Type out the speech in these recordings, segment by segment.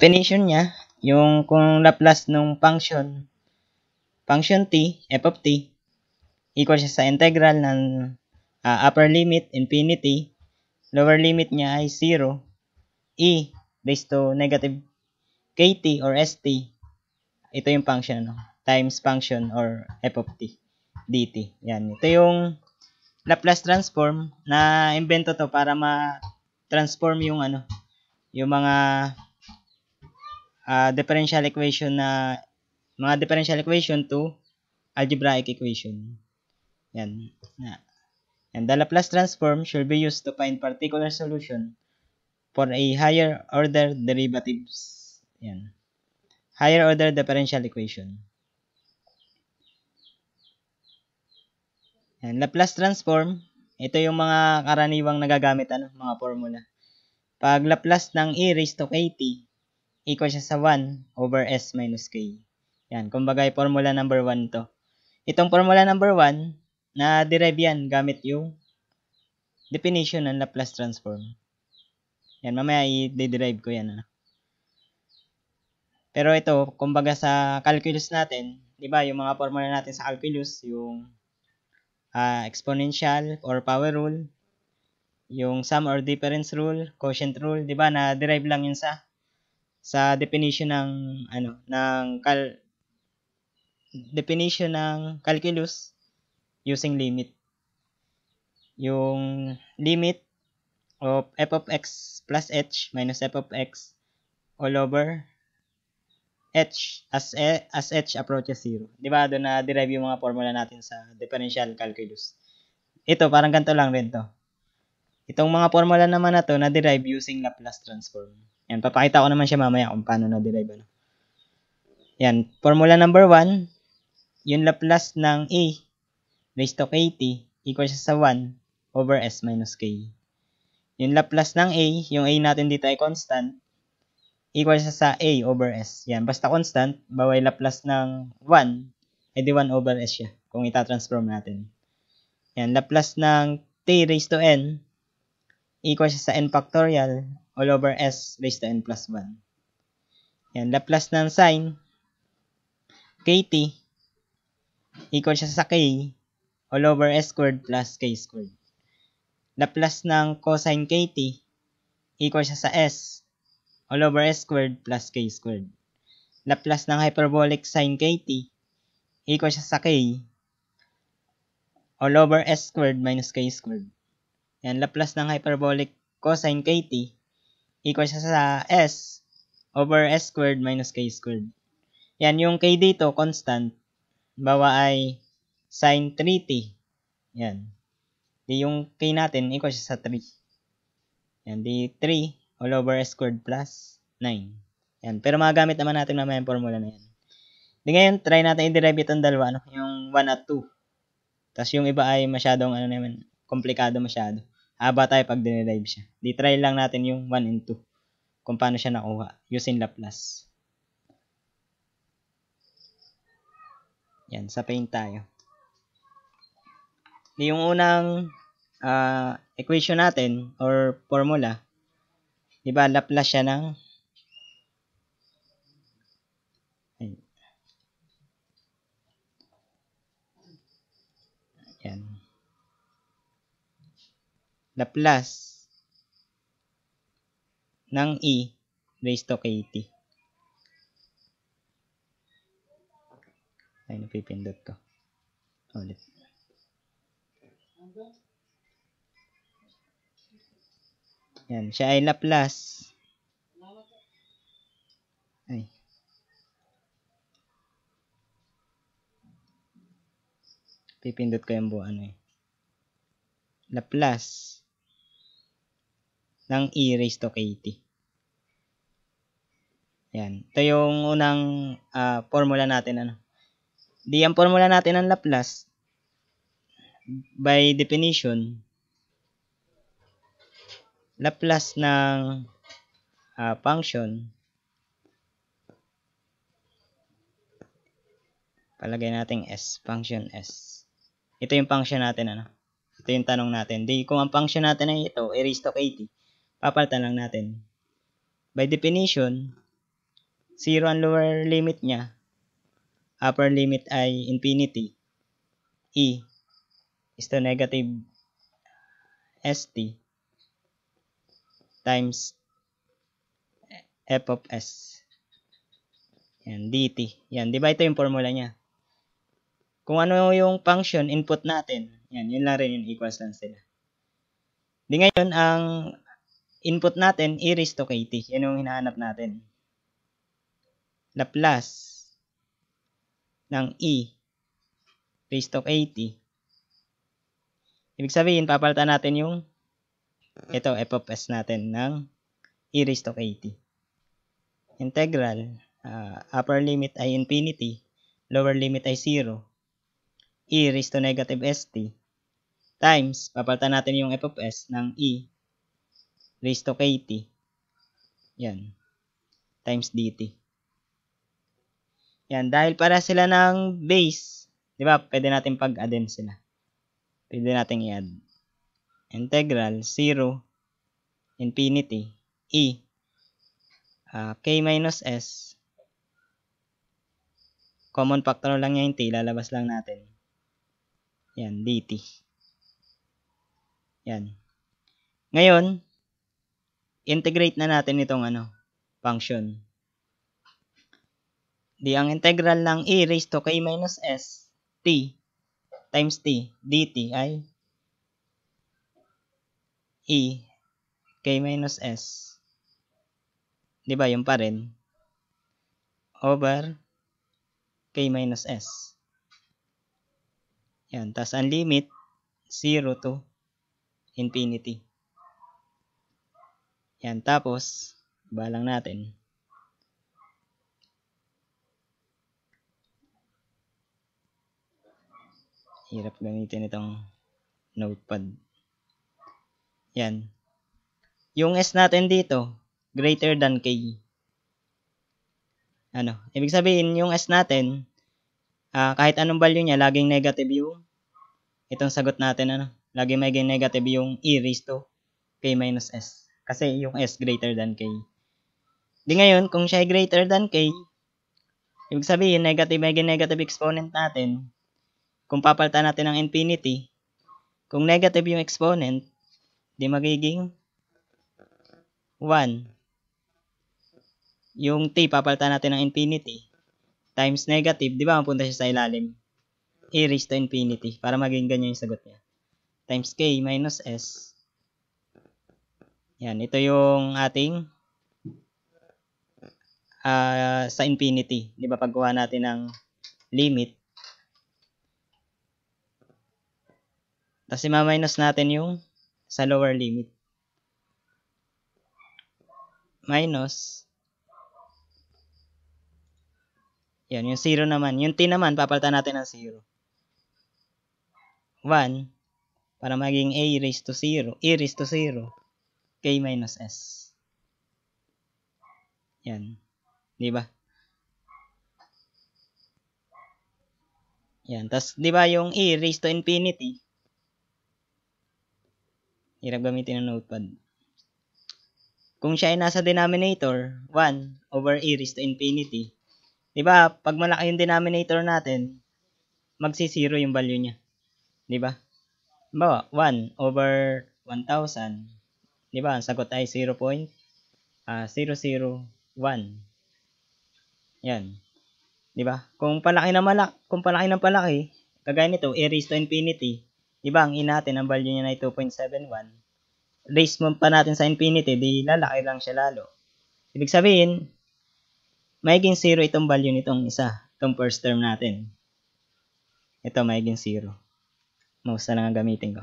definition niya, yung kung Laplace nung function, function t, f of t, equal siya sa integral ng uh, upper limit, infinity, lower limit niya ay 0, e raised to negative kt or st, ito yung function, no? times function or f of t, dt. Yan, ito yung Laplace transform na invento to para ma-transform yung ano, yung mga uh, differential equation na mga differential equation to algebraic equation. Yan. And the Laplace transform should be used to find particular solution for a higher order derivatives. Yan. Higher order differential equation. Yan. Laplace transform, ito yung mga karaniwang nagagamit ano, mga formula. Pag Laplace ng e raised to kt, equal siya sa 1 over s minus k. Yan, kumbaga yung formula number 1 to. Itong formula number 1, na-derive yan gamit yung definition ng Laplace transform. Yan, mamaya i-derive ko yan. Ano? Pero ito, kumbaga sa calculus natin, di ba, yung mga formula natin sa calculus, yung uh, exponential or power rule, yung sum or difference rule, quotient rule, di ba, na-derive lang yun sa sa definition ng ano ng cal definition ng calculus using limit. Yung limit of f of x plus h minus f of x all over h as e, as h approaches 0. 'Di ba? Doon na derive yung mga formula natin sa differential calculus. Ito parang ganito lang rin to. Itong mga formula naman na to na derive using Laplace transform. Yan, papakita ko naman siya mamaya kung paano na-derive. Ano. Yan, formula number 1, yung Laplace ng A raised to kt equal sa 1 over s minus k. Yung Laplace ng A, yung A natin dito ay constant, equal sa A over S. Yan, basta constant, baway Laplace ng 1, edi 1 over S siya, kung itatransform natin. Yan, Laplace ng T raised to N, equal sa N factorial, all over s raised to n plus 1. Yan, Laplace ng sine kt equal siya sa k all over s squared plus k squared. Laplace ng cosine kt equal siya sa s all over s squared plus k squared. Laplace ng hyperbolic sine kt equal siya sa k all over s squared minus k squared. Yan, Laplace ng hyperbolic cosine kt equal siya sa s over s squared minus k squared. Yan, yung k dito, constant. Bawa ay sine 3t. Yan. Di yung k natin, equal siya sa 3. Yan, di 3 all over s squared plus 9. Yan. Pero magagamit naman natin mamaya yung formula na yan. Di ngayon, try natin i-derive itong dalawa, ano? yung 1 at 2. Tapos yung iba ay masyadong, ano naman, komplikado masyado haba tayo pag dinilive siya. Di-try lang natin yung 1 and 2 kung paano siya nakuha using Laplace. Yan, sa paint tayo. Di Yung unang uh, equation natin or formula, di ba Laplace siya ng Laplace ng e raised to kt. Ay, napipindot ko. Ulit. Yan, siya ay Laplace. Ay. Pipindot ko yung buo ano eh. Laplace ng e raised to kt. Yan. Ito yung unang uh, formula natin. Ano? Di ang formula natin ng Laplace, by definition, Laplace ng uh, function, palagay natin S, function S. Ito yung function natin, ano? Ito yung tanong natin. Di, kung ang function natin ay ito, erase to 80, papalitan lang natin. By definition, zero ang lower limit niya. Upper limit ay infinity. E is to negative st times f of s. Yan, dt. Yan, di ba ito yung formula niya? Kung ano yung function, input natin. Yan, yun lang rin yung Equals lang sila. Di ngayon, ang input natin, e raised to kt. Yan yung hinahanap natin. Laplace ng e raised to kt. E. Ibig sabihin, papalitan natin yung ito, f of s natin ng e raised to kt. Integral, uh, upper limit ay infinity, lower limit ay 0, e raised to negative st, times, papalitan natin yung f of s ng e raised to kt. Yan. Times dt. Yan. Dahil para sila ng base, di ba, pwede natin pag-addin sila. Pwede natin i-add. Integral 0 infinity e uh, k minus s common factor lang niya yung t, lalabas lang natin. Yan, dt. Yan. Ngayon, integrate na natin itong ano, function. Di ang integral ng e raised to k minus s t times t dt ay e k minus s. Di ba? Yung pa rin. Over k minus s. Yan. Tapos ang limit 0 to infinity. Yan, tapos, balang natin. Hirap gamitin itong notepad. Yan. Yung S natin dito, greater than K. Ano? Ibig sabihin, yung S natin, uh, kahit anong value niya, laging negative yung itong sagot natin, ano? Laging may negative yung e raised to K minus S. Kasi yung S greater than K. Di ngayon, kung siya greater than K, ibig sabihin, negative ay negative exponent natin. Kung papalitan natin ng infinity, kung negative yung exponent, di magiging 1. Yung t, papalitan natin ng infinity times negative, di ba mapunta siya sa ilalim? e raised to infinity para maging ganyan yung sagot niya. Times k minus s yan, ito yung ating uh, sa infinity. Di ba pagkuha natin ng limit. Tapos ima-minus natin yung sa lower limit. Minus. Yan, yung 0 naman. Yung t naman, papalitan natin ng 0. 1 para maging a raised to 0, e raised to 0 k minus s. Yan. Di ba? Yan. Tapos, di ba yung e raised to infinity? Hirap gamitin ng notepad. Kung siya ay nasa denominator, 1 over e raised to infinity. Di ba? Pag malaki yung denominator natin, magsi-zero yung value niya. Di ba? Bawa, 1 over 1,000 Di ba? Ang sagot ay 0.001. Ah, Yan. Di ba? Kung palaki na malak, kung palaki ng palaki, kagaya nito, e raised to infinity, di ba? Ang in natin, ang value niya na 2.71. Raise mo pa natin sa infinity, di lalaki lang siya lalo. Ibig sabihin, magiging 0 itong value nitong isa, itong first term natin. Ito magiging 0. Mouse lang ang gamitin ko.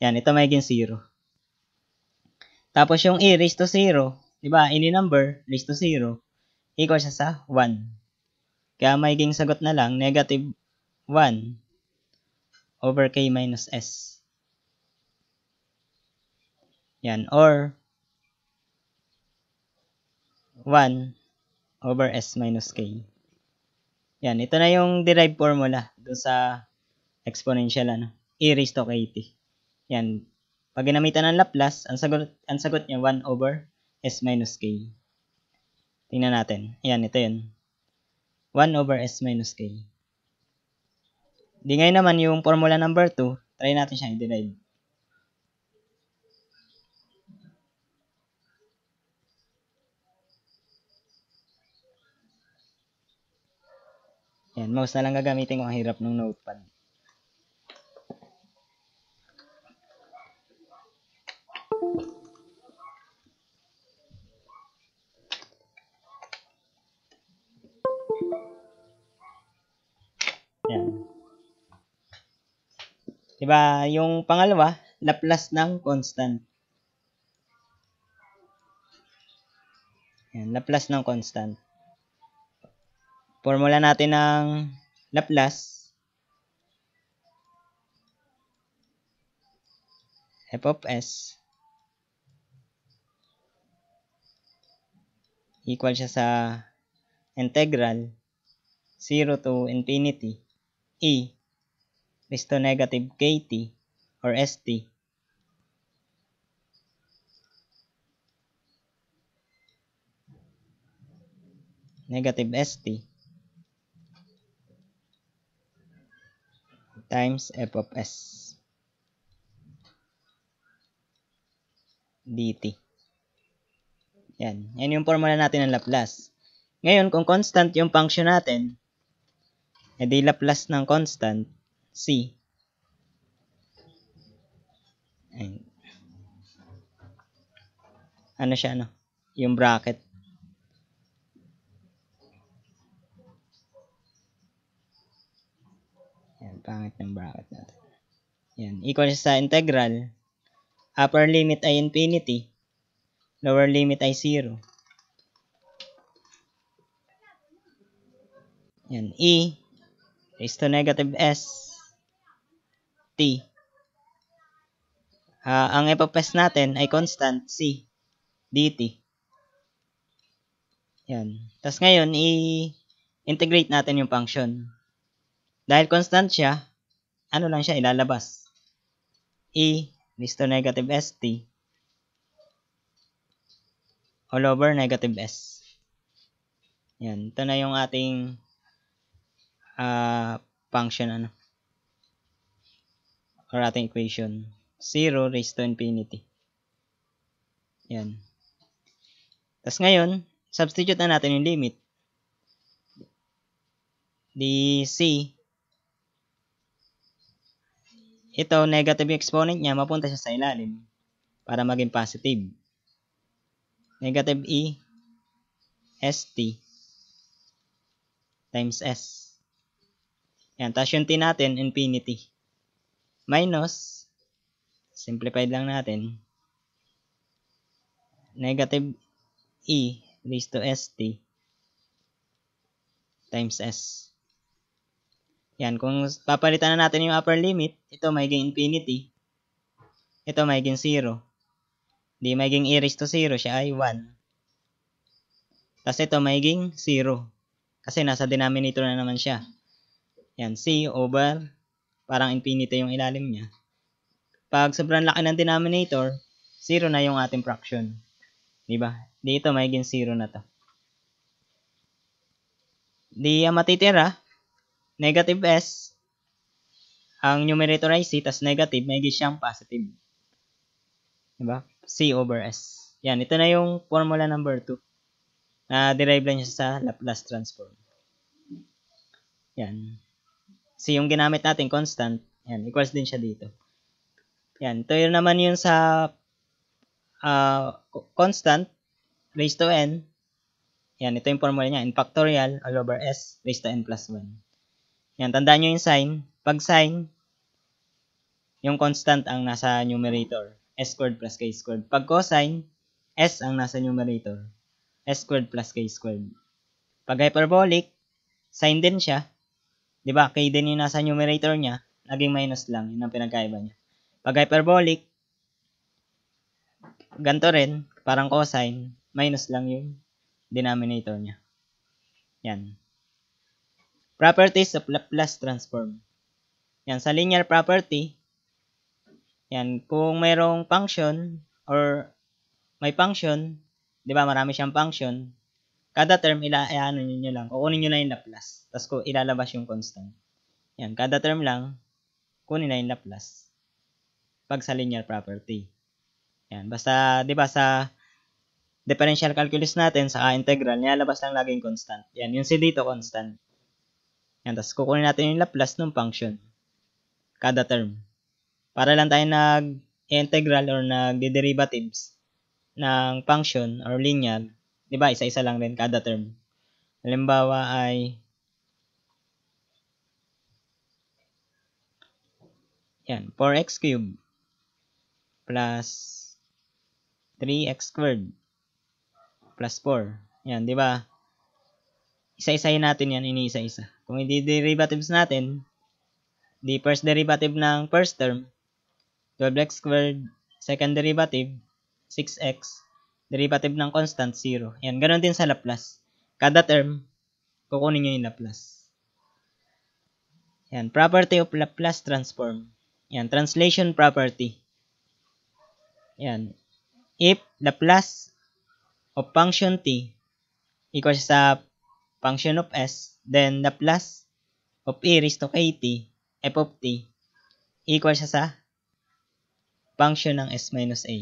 Yan, ito magiging 0. Tapos yung e raised to 0, di ba, any number raised to 0, e equal siya sa 1. Kaya magiging sagot na lang, negative 1 over k minus s. Yan, or 1 over s minus k. Yan, ito na yung derived formula do sa exponential ano, e raised to kt. Yan, pag ginamitan ng Laplace, ang sagot, ang sagot niya 1 over s minus k. Tingnan natin. Ayan, ito yun. 1 over s minus k. Di ngayon naman yung formula number 2, try natin siyang i-derive. Ayan, mouse na lang gagamitin ko ang hirap ng notepad. Yan. Diba, yung pangalawa, Laplace ng constant. Yan, Laplace ng constant. Formula natin ng Laplace. F of S. Equal siya sa integral 0 to infinity E is to negative kt or st. Negative st times f of s dt. Yan. Yan yung formula natin ng Laplace. Ngayon, kung constant yung function natin, E di Laplace ng constant, C. And, ano siya, ano? Yung bracket. Yan, pangit ng bracket natin. Yan, equal siya sa integral. Upper limit ay infinity. Lower limit ay zero. Yan, E raised to negative s t. Uh, ang ipapes natin ay constant c dt. Yan. Tapos ngayon, i-integrate natin yung function. Dahil constant siya, ano lang siya, ilalabas. e raised to negative st all over negative s. Yan. Ito na yung ating uh, function ano or ating equation 0 raised to infinity yan tapos ngayon substitute na natin yung limit dc ito negative exponent niya mapunta siya sa ilalim para maging positive negative e st times s yan, tapos yung t natin, infinity. Minus, simplified lang natin, negative e raised to st times s. Yan, kung papalitan na natin yung upper limit, ito magiging infinity. Ito magiging 0. Di magiging e raised to 0, siya ay 1. Tapos ito magiging 0. Kasi nasa denominator na naman siya. Yan, C over, parang infinity yung ilalim niya. Pag sobrang laki ng denominator, 0 na yung ating fraction. Di ba? Dito, magiging 0 na to. Di ang matitira, negative S, ang numerator ay C, tas negative, magiging siyang positive. Di ba? C over S. Yan, ito na yung formula number 2 na derive lang siya sa Laplace transform. Yan si yung ginamit natin, constant, yan, equals din siya dito. Yan, ito yun naman yung sa uh, constant raised to n. Yan, ito yung formula niya, n factorial all over s raised to n plus 1. Yan, tandaan nyo yung sign. Pag sign, yung constant ang nasa numerator, s squared plus k squared. Pag cosine, s ang nasa numerator, s squared plus k squared. Pag hyperbolic, sign din siya, 'Di ba? K din yung nasa numerator niya, naging minus lang. Yun ang pinagkaiba niya. Pag hyperbolic, ganto rin, parang cosine, minus lang yung denominator niya. Yan. Properties of Laplace transform. Yan, sa linear property, yan, kung mayroong function or may function, 'di ba, marami siyang function, Kada term, ila, eh, ano niyo lang, kukunin niyo lang yung Laplace. Tapos ko, ilalabas yung constant. Yan, kada term lang, kunin na yung Laplace. Pag sa linear property. Yan, basta, di ba, sa differential calculus natin, sa integral, nilalabas lang laging constant. Yan, yung C dito, constant. Yan, tapos kukunin natin yung Laplace ng function. Kada term. Para lang tayo nag-integral or nag-derivatives ng function or linear 'di ba? Isa-isa lang rin kada term. Halimbawa ay Yan, 4x cube plus 3x squared plus 4. Yan, 'di ba? Isa-isahin natin 'yan, iniisa-isa. Kung hindi derivatives natin, the first derivative ng first term 12x squared, second derivative 6x derivative ng constant, 0. Yan, ganun din sa Laplace. Kada term, kukunin nyo yung Laplace. Yan, property of Laplace transform. Yan, translation property. Yan. If Laplace of function t equals sa function of s, then Laplace of e raised to kt, f of t, equals sa function ng s minus a.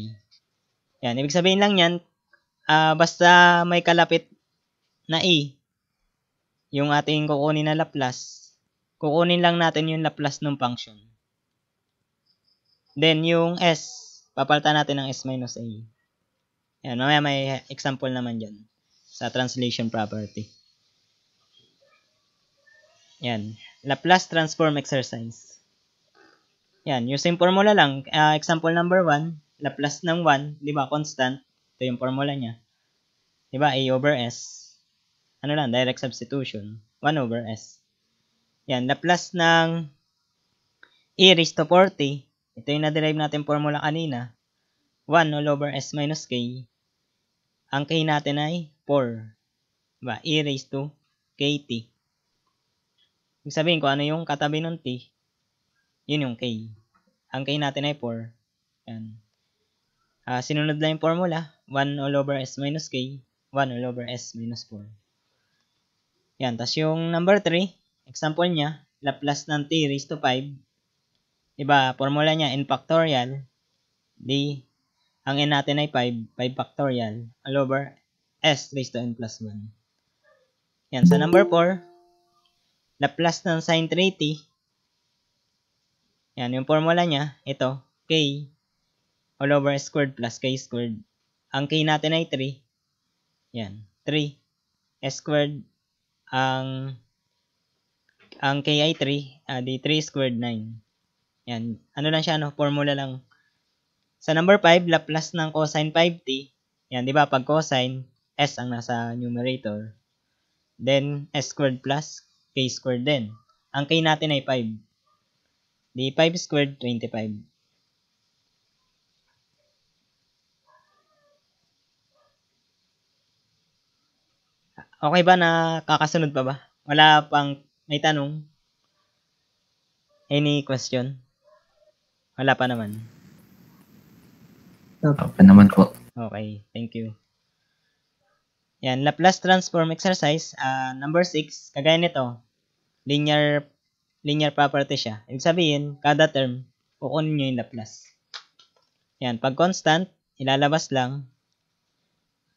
Yan, ibig sabihin lang yan, uh, basta may kalapit na e, yung ating kukunin na Laplace, kukunin lang natin yung Laplace ng function. Then, yung s, papalitan natin ng s minus a. Yan, mamaya may example naman dyan sa translation property. Yan, Laplace transform exercise. Yan, using formula lang, uh, example number 1, Laplace ng 1, di ba, constant. Ito yung formula niya. Di ba, A over S. Ano lang, direct substitution. 1 over S. Yan, Laplace ng E raised to 40. Ito yung na-derive natin formula kanina. 1 all over S minus K. Ang K natin ay 4. Diba? E raised to KT. Ibig sabihin ko, ano yung katabi ng T? Yun yung K. Ang K natin ay 4. Yan. Uh, sinunod na yung formula. 1 all over s minus k. 1 all over s minus 4. Yan. Tapos yung number 3, example niya, Laplace ng t raised to 5. Diba, formula niya, n factorial, d, ang n natin ay 5, 5 factorial, all over s raised to n plus 1. Yan, so number 4, Laplace ng sin 3t, yan, yung formula niya, ito, k all over s squared plus k squared. Ang k natin ay 3. Yan, 3. squared ang ang k ay 3, uh, ah, di 3 squared 9. Yan, ano lang siya, no? formula lang. Sa number 5, Laplace ng cosine 5t. Yan, di ba, pag cosine, s ang nasa numerator. Then, s squared plus k squared din. Ang k natin ay 5. Di 5 squared, 25. Okay ba na kakasunod pa ba? Wala pang may tanong? Any question? Wala pa naman. Wala pa naman po. Okay, thank you. Yan, Laplace transform exercise, uh, number 6, kagaya nito, linear linear property siya. Ibig sabihin, kada term, kukunin nyo yung Laplace. Yan, pag constant, ilalabas lang.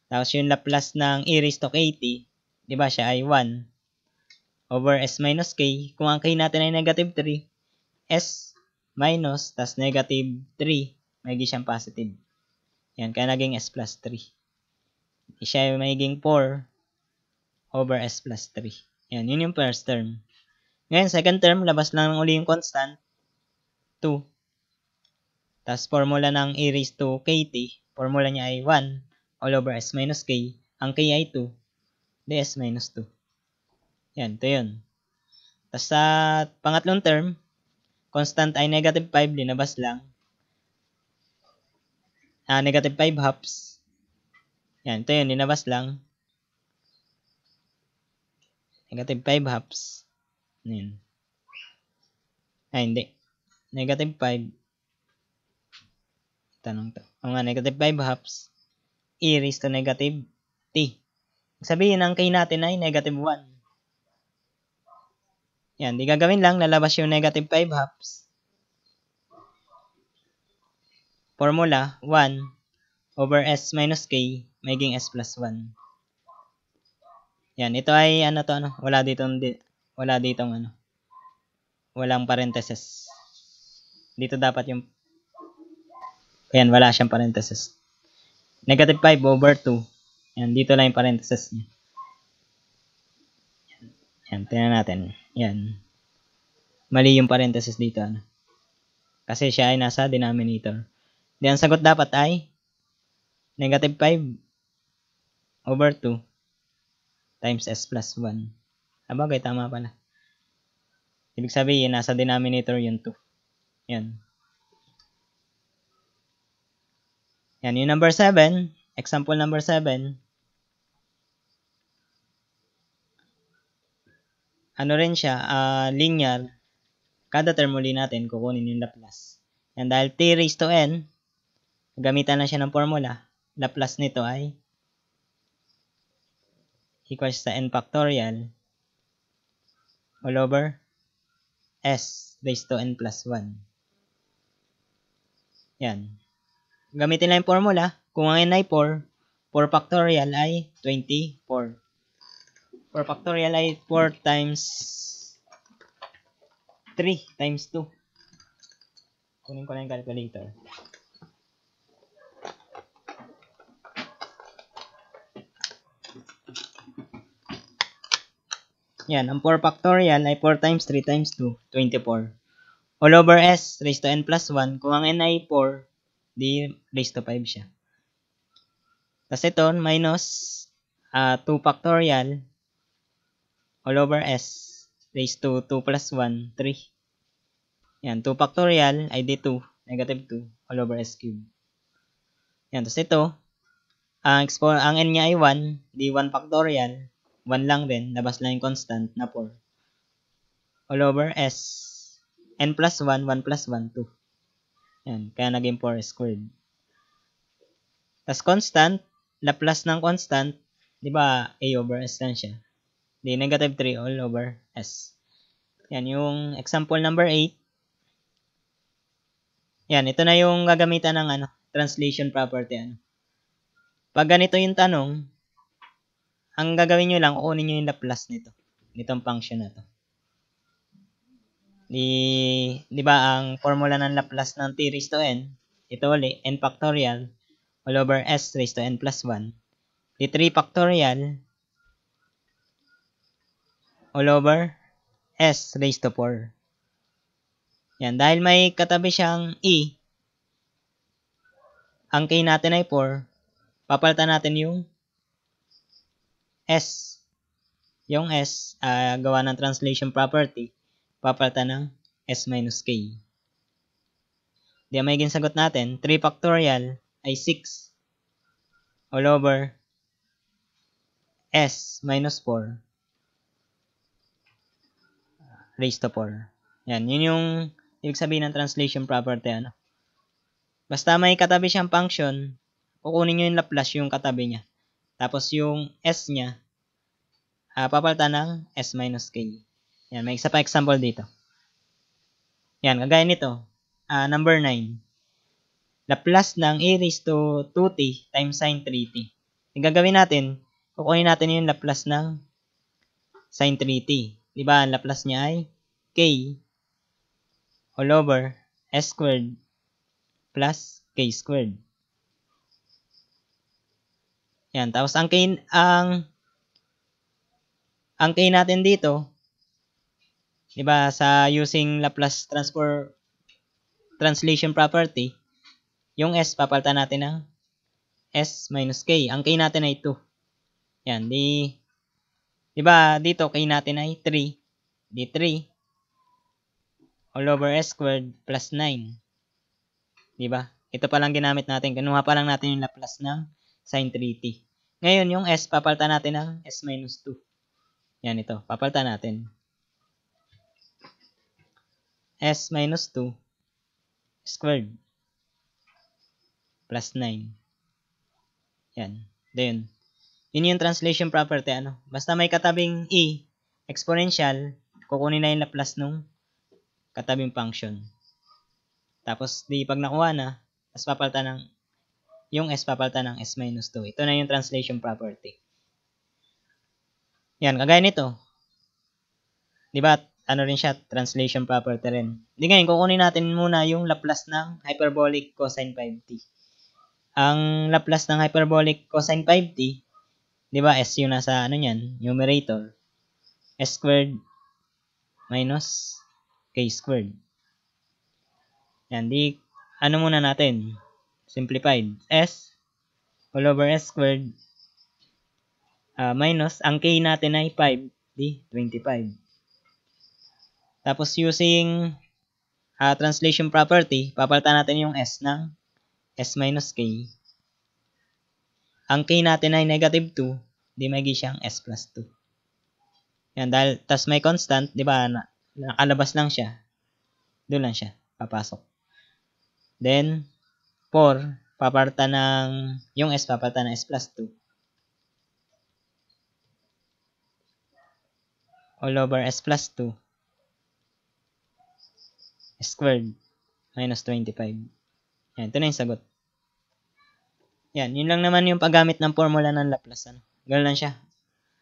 Tapos yung Laplace ng e raised to kt, di ba siya ay 1 over s minus k. Kung ang k natin ay negative 3, s minus tas negative 3, magiging siyang positive. Yan, kaya naging s plus 3. Siya ay magiging 4 over s plus 3. Yan, yun yung first term. Ngayon, second term, labas lang uli yung constant, 2. Tas formula ng e raised to kt, formula niya ay 1 all over s minus k. Ang k ay 2 ds minus 2. Yan, ito yun. Tapos sa pangatlong term, constant ay negative 5, linabas lang. Ah, negative 5 halves. Yan, ito yun, linabas lang. Negative 5 halves. Ano yun? Ah, hindi. Negative 5. Tanong to. O nga, negative 5 halves. E raised to negative t. Sabihin ang k natin ay negative 1. Yan, di gagawin lang, lalabas yung negative 5 halves. Formula, 1 over s minus k, maging s plus 1. Yan, ito ay ano to ano, wala ditong di, wala ditong ano. Walang parenthesis. Dito dapat yung Ayan, wala siyang parenthesis. Negative 5 over 2 yan, dito lang yung parentheses niya. Yan, tingnan natin. Yan. Mali yung parentheses dito. Ano? Kasi siya ay nasa denominator. Di, ang sagot dapat ay negative 5 over 2 times s plus 1. Abagay, tama pala. Ibig sabihin, nasa denominator yung 2. Yan. Yan, yung number 7, example number 7, ano rin siya, uh, linear, kada term uli natin, kukunin yung Laplace. Yan, dahil t raised to n, gamitan na siya ng formula. Laplace nito ay equals sa n factorial all over s raised to n plus 1. Yan. Gamitin lang yung formula. Kung ang n ay 4, 4 factorial ay 24. 4 factorial ay 4 times 3 times 2. Kunin ko lang yung calculator. Yan, ang 4 factorial ay 4 times 3 times 2, 24. All over s raised to n plus 1. Kung ang n ay 4, d raised to 5 siya. Tapos ito, minus uh, ah, 2 factorial all over s raised to 2 plus 1, 3. Yan, 2 factorial, ay di 2, negative 2, all over s cube. Yan, tapos ito, ang, expo- ang n niya ay 1, d 1 factorial, 1 lang din, labas lang yung constant na 4. All over s, n plus 1, 1 plus 1, 2. Yan, kaya naging 4 squared. Tapos constant, Laplace ng constant, di ba, a over s lang siya di negative 3 all over S. Yan, yung example number 8. Yan, ito na yung gagamitan ng ano, translation property. Ano. Pag ganito yung tanong, ang gagawin nyo lang, kukunin nyo yung Laplace nito. Nitong function na to. Di, di ba ang formula ng Laplace ng t raised to n, ito ulit, n factorial all over s raised to n plus 1. Di 3 factorial all over s raised to 4. Yan, dahil may katabi siyang e, ang k natin ay 4, papalitan natin yung s. Yung s, uh, gawa ng translation property, papalitan ng s minus k. Di may magiging natin, 3 factorial ay 6 all over s minus 4 raised to 4. Yan, yun yung ibig sabihin ng translation property. Ano? Basta may katabi siyang function, kukunin nyo yung Laplace yung katabi niya. Tapos yung S niya, uh, papalitan ng S minus K. Yan, may isa pa example dito. Yan, kagaya nito. Uh, number 9. Laplace ng A raised to 2t times sine 3t. Yung gagawin natin, kukunin natin yung Laplace ng sin 3t di ba, ang Laplace niya ay k all over s squared plus k squared. Yan, tapos ang k, ang, ang k natin dito, di ba, sa using Laplace transform, translation property, yung s, papalitan natin ng s minus k. Ang k natin ay 2. Yan, di, Diba, dito kay natin ay 3. D3 all over S squared plus 9. Diba? Ito pa lang ginamit natin. Kinuha pa lang natin yung Laplace ng sin 3t. Ngayon, yung S, papalta natin ng S minus 2. Yan ito. Papalta natin. S minus 2 squared plus 9. Yan. Then, yun yung translation property, ano. Basta may katabing e, exponential, kukunin na yung Laplace nung katabing function. Tapos, di pag nakuha na, tapos papalitan ng, yung s papalitan ng s minus 2. Ito na yung translation property. Yan, kagaya nito. Di ba, ano rin siya, translation property rin. Di ngayon, kukunin natin muna yung Laplace ng hyperbolic cosine 5t. Ang Laplace ng hyperbolic cosine 5t, 'di ba S yung nasa ano niyan, numerator. S squared minus k squared. Yan, di ano muna natin? Simplified. S all over S squared uh, minus ang k natin ay 5, di 25. Tapos using uh, translation property, papalitan natin yung S ng S minus K ang k natin ay negative 2, di magiging siyang s plus 2. Yan, dahil, tas may constant, di ba, na, nakalabas lang siya. Doon lang siya, papasok. Then, 4, paparta ng, yung s, paparta ng s plus 2. All over s plus 2 squared minus 25. Yan, ito na yung sagot. Yan, yun lang naman yung paggamit ng formula ng Laplace. Ano? Ganun lang siya.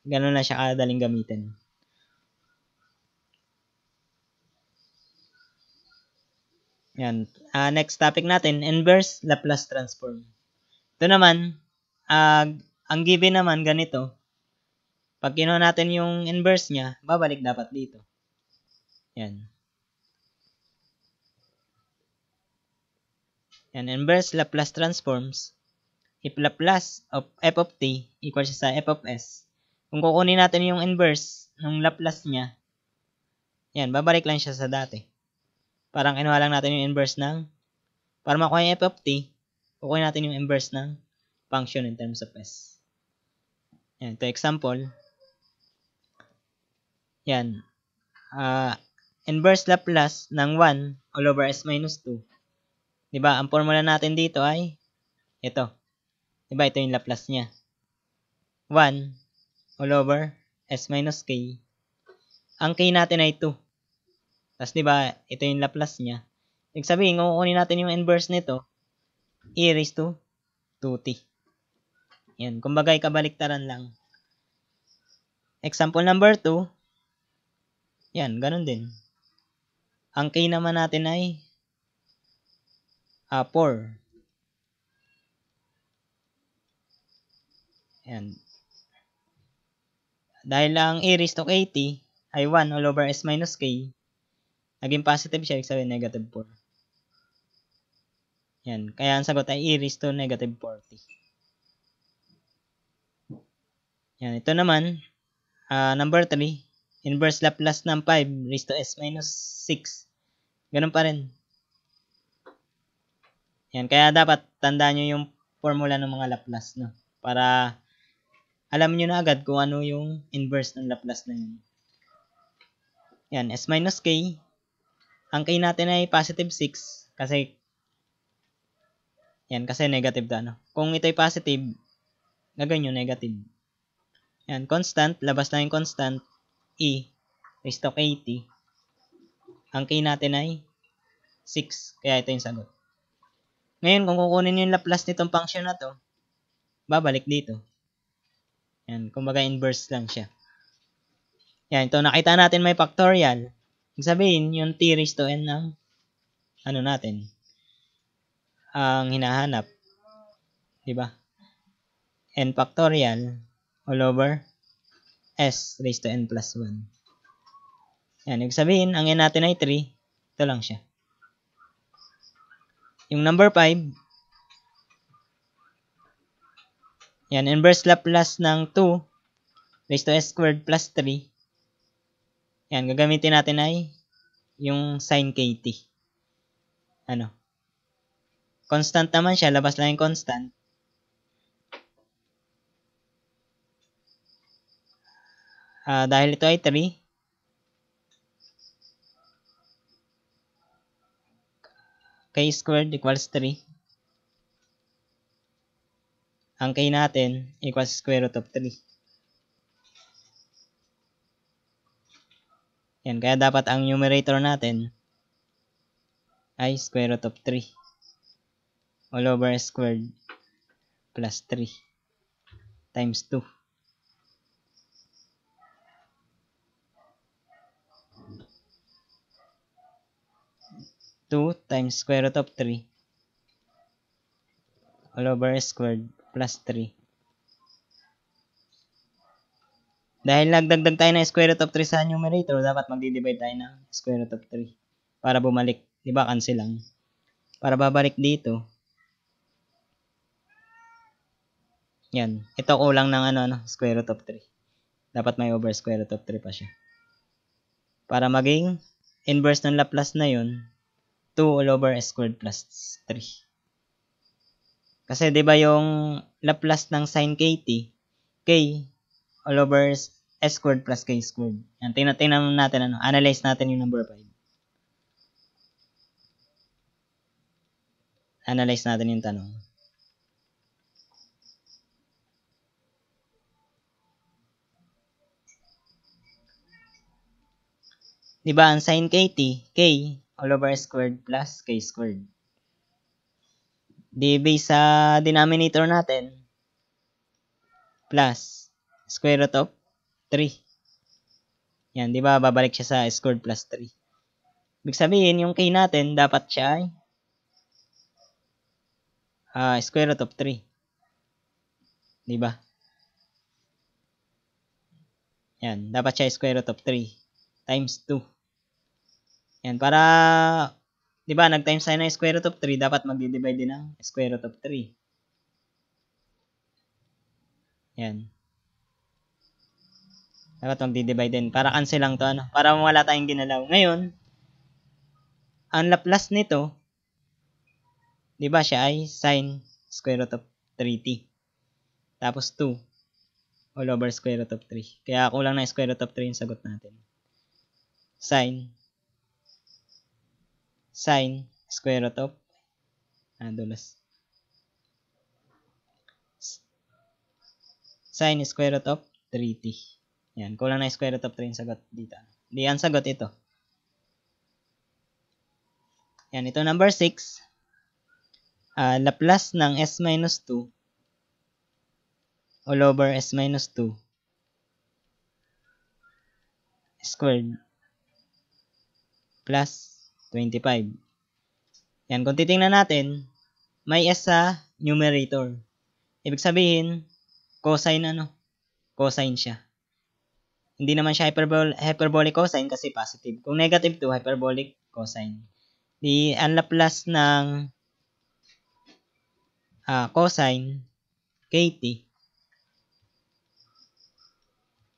Ganun lang siya kadaling gamitin. Yan. Uh, next topic natin, inverse Laplace transform. Ito naman, uh, ang given naman ganito. Pag kinuha natin yung inverse niya, babalik dapat dito. Yan. Yan, inverse Laplace transforms. Laplace of f of t equals sa f of s. Kung kukunin natin yung inverse ng Laplace niya, yan, babalik lang siya sa dati. Parang kinuha lang natin yung inverse ng, para makuha yung f of t, kukunin natin yung inverse ng function in terms of s. Yan, to example, yan, uh, inverse Laplace ng 1 all over s minus 2. Diba? Ang formula natin dito ay ito. Diba, ito yung Laplace niya. 1 all over s minus k. Ang k natin ay 2. Tapos, diba, ito yung Laplace niya. Ibig sabihin, kung kukunin natin yung inverse nito, e raised to 2t. Yan. Kumbaga, ikabaliktaran lang. Example number 2. Yan. Ganun din. Ang k naman natin ay uh, ah, 4. Ayan. Dahil ang a raised to 80 ay 1 all over s minus k, naging positive siya, ibig negative 4. Yan. Kaya ang sagot ay e raised to negative 40. Yan. Ito naman, uh, number 3, inverse Laplace ng 5 raised to s minus 6. Ganun pa rin. Yan. Kaya dapat tandaan nyo yung formula ng mga Laplace, no? Para alam nyo na agad kung ano yung inverse ng Laplace na yun. Yan, s minus k. Ang k natin ay positive 6 kasi yan, kasi negative to ano. Kung ito ay positive, gagawin nyo negative. Yan, constant, labas na yung constant, e, raised to 80. Ang k natin ay 6, kaya ito yung sagot. Ngayon, kung kukunin yung Laplace nitong function na to, babalik dito. Yan, kumbaga inverse lang siya. Yan, ito nakita natin may factorial. Ibig sabihin, yung t raised to n ang ano natin, ang hinahanap. di ba? n factorial all over s raised to n plus 1. Yan, ibig sabihin, ang n natin ay 3. Ito lang siya. Yung number 5, Yan, inverse Laplace ng 2 raised to s squared plus 3. Yan, gagamitin natin ay yung sin kt. Ano? Constant naman siya, labas lang yung constant. Uh, dahil ito ay 3, k squared equals 3 ang k natin equals square root of 3. Yan, kaya dapat ang numerator natin ay square root of 3 all over squared plus 3 times 2. Two times square root of 3 all over squared plus 3. Dahil nagdagdag tayo ng square root of 3 sa numerator, dapat magdi-divide tayo ng square root of 3 para bumalik. Di ba? Cancel lang. Para babalik dito. Yan. Ito kulang ng ano, ano, square root of 3. Dapat may over square root of 3 pa siya. Para maging inverse ng Laplace na yun, 2 all over s squared plus 3. Kasi 'di ba yung Laplace ng sin kt, k all over s squared plus k squared. Yan, tingnan, tingnan natin, ano, analyze natin yung number 5. Analyze natin yung tanong. Diba, ang sin kt, k all over squared plus k squared. Di base sa denominator natin, plus square root of 3. Yan, di ba? Babalik siya sa squared plus 3. Ibig sabihin, yung k natin, dapat siya ay uh, square root of 3. Di ba? Yan, dapat siya square root of 3 times 2. Yan, para Diba, nag time tayo ng square root of 3, dapat magdi-divide din ng square root of 3. Yan. Dapat magdi-divide din. Para cancel lang to, ano? Para wala tayong ginalaw. Ngayon, ang Laplace nito, diba, siya ay sine square root of 3t. Tapos 2 all over square root of 3. Kaya kulang na square root of 3 yung sagot natin. Sine sine square root of ah, dulas sine square root of 3t. Yan, kulang na square root of 3 yung sagot dito. Di, ang sagot ito. Yan, ito number 6. Uh, ah, Laplace ng s minus 2 all over s minus 2 squared plus 25. Yan, kung titingnan natin, may s sa numerator. Ibig sabihin, cosine ano? Cosine siya. Hindi naman siya hyperbol hyperbolic cosine kasi positive. Kung negative to, hyperbolic cosine. Di, ang Laplace ng uh, cosine kt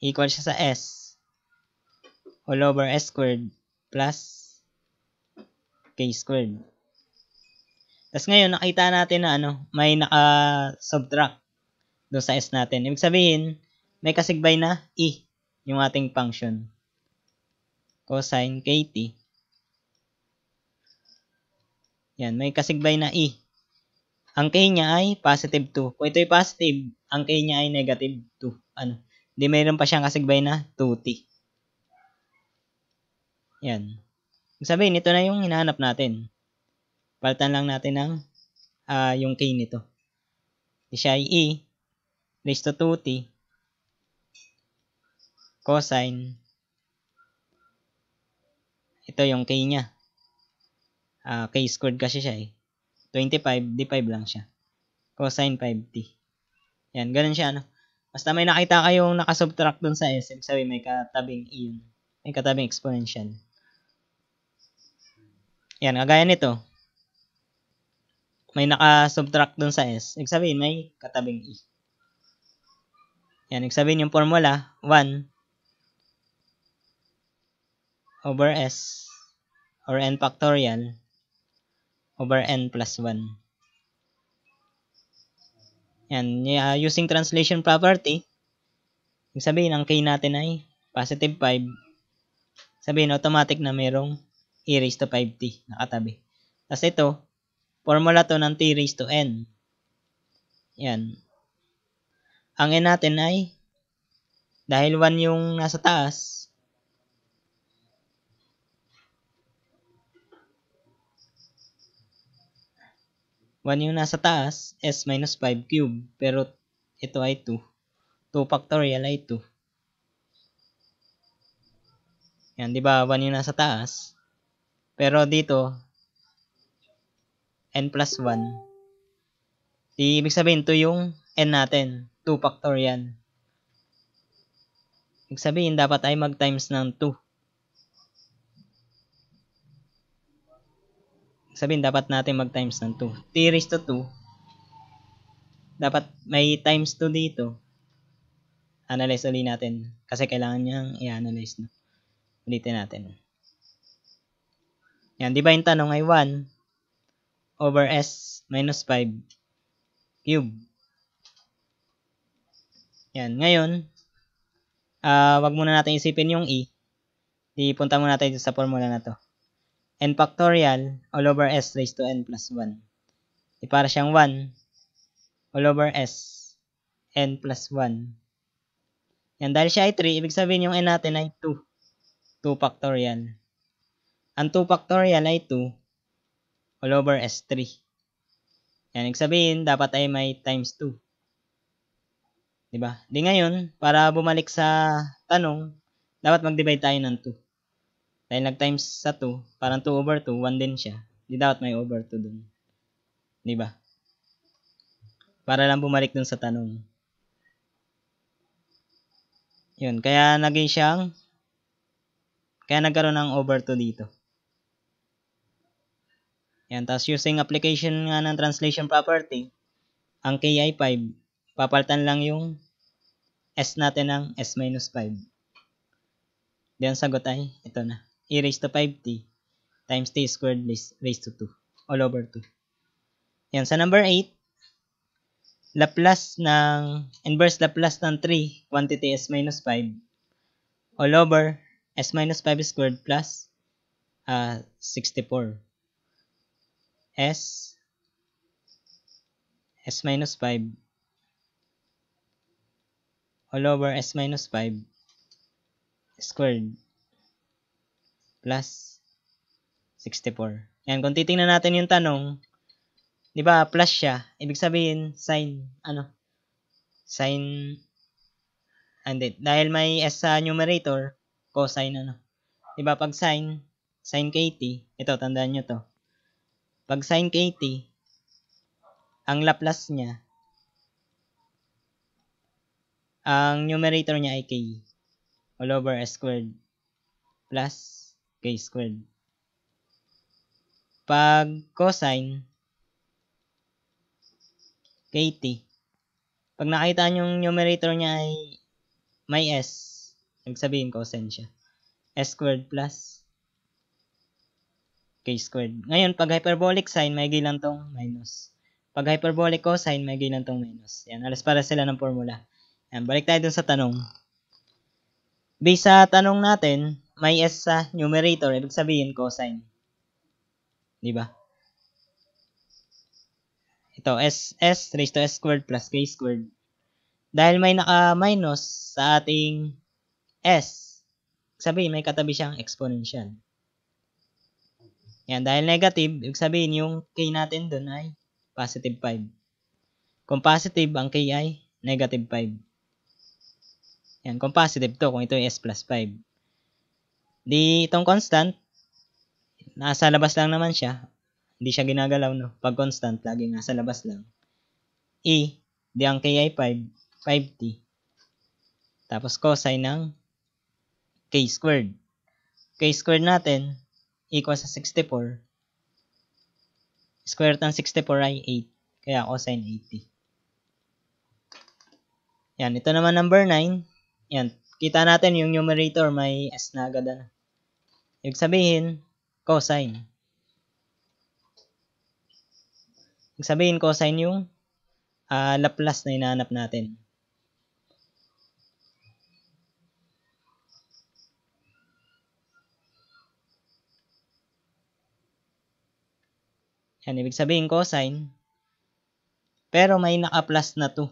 equal siya sa s all over s squared plus k squared. Tapos ngayon, nakita natin na ano, may naka-subtract doon sa s natin. Ibig sabihin, may kasigbay na e, yung ating function. Cosine kt. Yan, may kasigbay na e. Ang k niya ay positive 2. Kung ito ay positive, ang k niya ay negative 2. Ano? Hindi mayroon pa siyang kasigbay na 2t. Yan. Sabihin, ito na yung hinahanap natin. Palitan lang natin ng uh, yung k nito. Di siya ay e raised to 2t cosine ito yung key niya. Uh, ah, k squared kasi siya eh. 25, d5 lang siya. Cosine 5t. Yan, ganun siya ano. Basta may nakita kayong nakasubtract dun sa SM, sabi may katabing e yun. May katabing exponential. Yan, kagaya nito. May naka-subtract dun sa S. Ibig sabihin, may katabing E. Yan, ibig sabihin yung formula, 1 over S or N factorial over N plus 1. Yan, uh, using translation property, ibig sabihin, ang K natin ay positive 5. Sabihin, automatic na mayroong e raised to 5t nakatabi. Tapos ito, formula to ng t raised to n. Yan. Ang n natin ay, dahil 1 yung nasa taas, One yung nasa taas, s minus 5 cube. Pero ito ay 2. 2 factorial ay 2. Yan, di ba? One yung nasa taas. Pero dito, n plus 1. ibig sabihin, 2 yung n natin. 2 factorial. Ibig sabihin, dapat ay mag-times ng 2. Ibig sabihin, dapat natin mag-times ng 2. 3 raised to 2. Dapat may times 2 dito. Analyze ulit natin. Kasi kailangan niyang i-analyze. No? Ulitin natin. Yan, di ba yung tanong ay 1 over s minus 5 cube. Yan, ngayon, uh, wag muna natin isipin yung e. punta muna natin sa formula na to. n factorial all over s raised to n plus 1. E, para siyang 1 all over s n plus 1. Yan, dahil siya ay 3, ibig sabihin yung n natin ay 2. 2 factorial. Ang 2 factorial ay 2 all over S3. Yan, nagsabihin, dapat ay may times 2. Diba? Di ngayon, para bumalik sa tanong, dapat mag-divide tayo ng 2. Dahil nag-times sa 2, parang 2 over 2, 1 din siya. Di dapat may over 2 dun. Diba? Para lang bumalik dun sa tanong. Yun, kaya naging siyang, kaya nagkaroon ng over 2 dito. Yan, tapos using application nga ng translation property, ang ki 5. Papalitan lang yung s natin ng s minus 5. Then, ang sagot ay, ito na, e raised to 5t times t squared raised to 2 all over 2. Yan, sa number 8, Laplace ng, inverse Laplace ng 3, quantity s minus 5, all over s minus 5 squared plus uh, ah, 64. S S minus 5 all over S minus 5 squared plus 64. Yan, kung titingnan natin yung tanong, di ba, plus siya, ibig sabihin, sign, ano, sign, and it, dahil may S sa numerator, cosine, ano, di ba, pag sign, sign KT, ito, tandaan nyo to, pag sin k t, ang Laplace niya, ang numerator niya ay k all over s squared plus k squared. Pag cosine, kt. Pag nakita niyo yung numerator niya ay may s, nagsabihin cosine siya. s squared plus k-squared. Ngayon, pag hyperbolic sine, may lang tong minus. Pag hyperbolic cosine, may lang tong minus. Yan, alas para sila ng formula. Yan, balik tayo dun sa tanong. Based sa tanong natin, may s sa numerator, ibig sabihin cosine. Di ba? Ito, s, s raised to s squared plus k squared. Dahil may naka-minus sa ating s, sabihin may katabi siyang exponential. Yan, dahil negative, ibig sabihin yung K natin doon ay positive 5. Kung positive, ang K ay negative 5. Yan, kung positive to, kung ito yung S plus 5. Di itong constant, nasa labas lang naman siya. Hindi siya ginagalaw, no? Pag constant, lagi nasa labas lang. E, di ang K ay 5, 5T. Tapos cosine ng K squared. K squared natin, equals sa 64. Square root ng 64 ay 8. Kaya cosine 80. Yan, ito naman number 9. Yan, kita natin yung numerator may s na agad na. Ano. Ibig sabihin, cosine. Ibig sabihin, cosine yung uh, Laplace na hinahanap natin. Yan, ibig sabihin cosine. Pero may naka-plus na 2.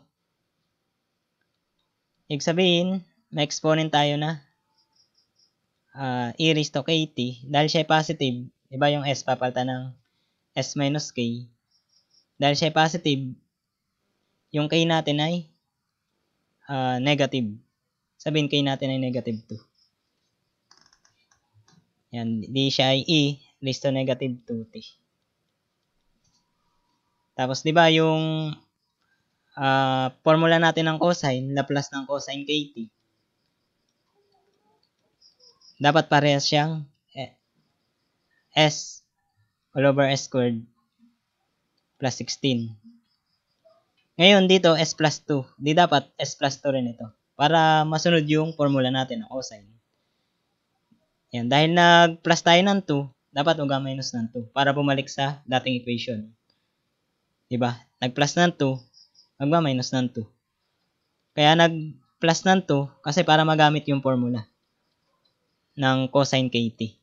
Ibig sabihin, may exponent tayo na uh, e raised to kt. Dahil siya positive, iba yung s, papalta ng s minus k. Dahil siya positive, yung k natin ay uh, negative. Sabihin k natin ay negative 2. Yan, di siya ay e raised to negative 2t. Tapos, di ba, yung uh, formula natin ng cosine, Laplace ng cosine kt, dapat parehas siyang eh, s all over s squared plus 16. Ngayon, dito, s plus 2. Di dapat s plus 2 rin ito. Para masunod yung formula natin ng cosine. Yan. Dahil nag-plus tayo ng 2, dapat uga minus ng 2 para bumalik sa dating equation. Diba? Nag-plus ng 2, magma-minus ng 2. Kaya nag-plus ng 2 kasi para magamit yung formula ng cosine kt.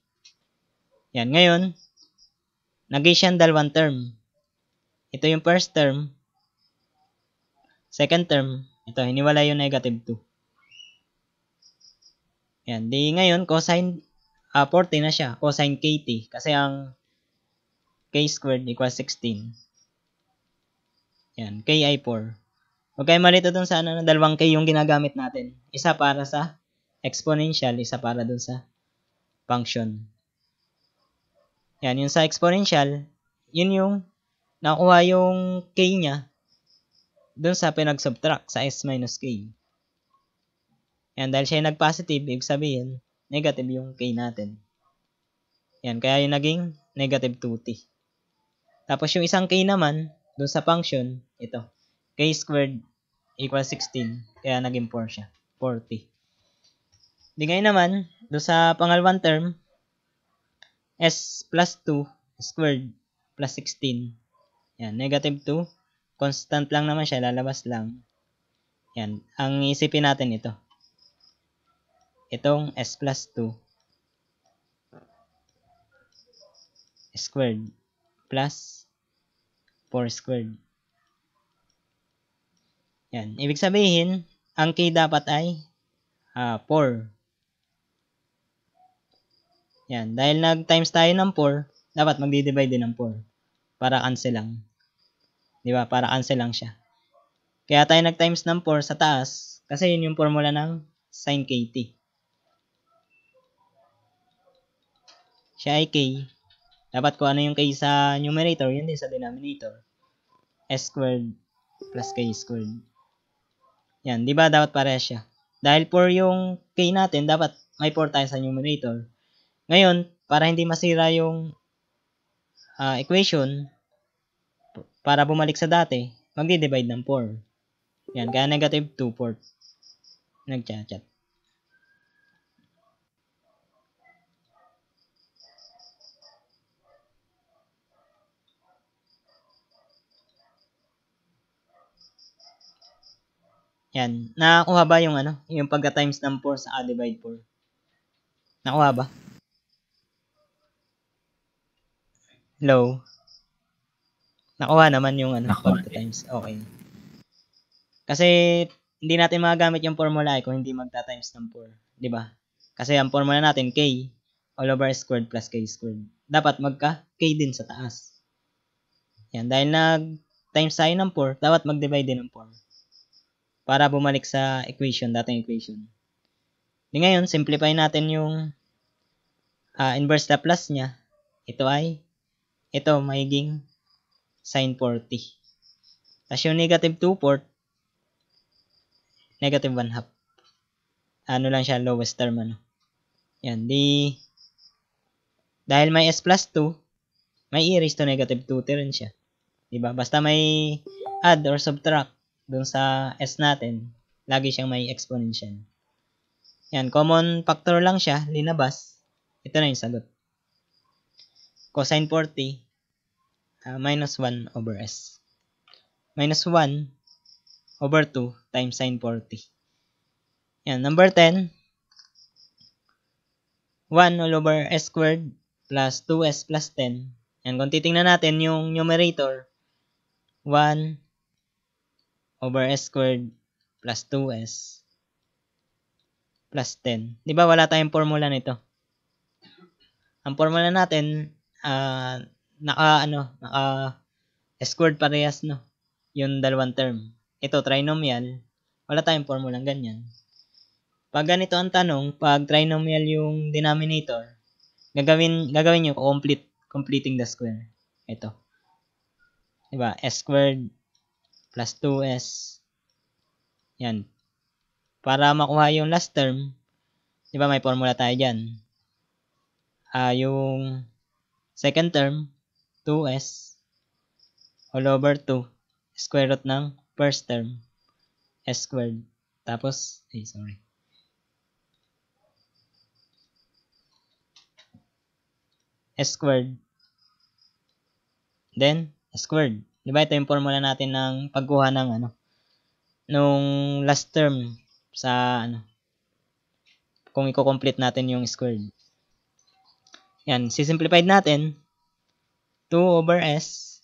Yan. Ngayon, naging siyang dalawang term. Ito yung first term. Second term, ito, hiniwala yung negative 2. Yan. Di ngayon, cosine uh, ah, 40 na siya. Cosine kt. Kasi ang k squared equals 16. Yan, KI4. Huwag kayo malito dun sa ano, dalawang K yung ginagamit natin. Isa para sa exponential, isa para dun sa function. Yan, yung sa exponential, yun yung nakuha yung K niya dun sa pinag-subtract sa S minus K. Yan, dahil siya yung nag-positive, ibig sabihin, negative yung K natin. Yan, kaya yung naging negative 2T. Tapos yung isang K naman, dun sa function, ito, k squared equals 16. Kaya naging 4 siya. 40. Di ngayon naman, do sa pangalawang term, s plus 2 squared plus 16. Yan, negative 2. Constant lang naman siya, lalabas lang. Yan, ang isipin natin ito. Itong s plus 2 squared plus 4 squared. Yan. Ibig sabihin, ang k dapat ay uh, ah, 4. Yan. Dahil nag-times tayo ng 4, dapat magdi-divide din ng 4. Para cancel lang. Di ba? Para cancel lang siya. Kaya tayo nag-times ng 4 sa taas kasi yun yung formula ng sin kt. Siya ay k dapat ko ano yung k sa numerator, yun din sa denominator. S squared plus k squared. Yan, di ba dapat pareha siya? Dahil for yung k natin, dapat may 4 tayo sa numerator. Ngayon, para hindi masira yung uh, equation, para bumalik sa dati, magdi-divide ng 4. Yan, kaya negative 2 4. Nagchat-chat. Yan. Nakakuha ba yung ano? Yung pagka times ng 4 sa a divide 4? Nakuha ba? Hello? Nakuha naman yung ano, Nakuha. pagka times. Okay. Kasi hindi natin magagamit yung formula eh kung hindi magta-times ng 4. Di ba? Kasi ang formula natin, k all over squared plus k squared. Dapat magka k din sa taas. Yan. Dahil nag times tayo ng 4, dapat mag-divide din ng 4 para bumalik sa equation, dating equation. Di ngayon, simplify natin yung uh, inverse Laplace niya. Ito ay, ito, magiging sine 40. Tapos yung negative 2 fourth, negative 1 half. Ano lang siya, lowest term ano. Yan, di, dahil may s plus 2, may e raised to negative 2 rin siya. Diba? Basta may add or subtract dun sa S natin, lagi siyang may exponential. Yan, common factor lang siya, linabas. Ito na yung sagot. Cosine 40 uh, ah, minus 1 over S. Minus 1 over 2 times sine 40. Yan, number 10. 1 all over S squared plus 2S plus 10. Yan, kung titingnan natin yung numerator, 1 over s squared plus 2s plus 10. Di ba wala tayong formula nito? Ang formula natin, uh, naka, ano, naka s squared parehas, no? Yung dalawang term. Ito, trinomial. Wala tayong formula ganyan. Pag ganito ang tanong, pag trinomial yung denominator, gagawin, gagawin nyo complete, completing the square. Ito. Diba? S squared plus 2s. Yan. Para makuha yung last term, di ba may formula tayo dyan? Uh, yung second term, 2s all over 2 square root ng first term s squared. Tapos, eh, sorry. s squared. Then, s squared. Diba ito yung formula natin ng pagkuha ng ano nung last term sa ano kung i-complete natin yung squared. Yan, si simplified natin 2 over s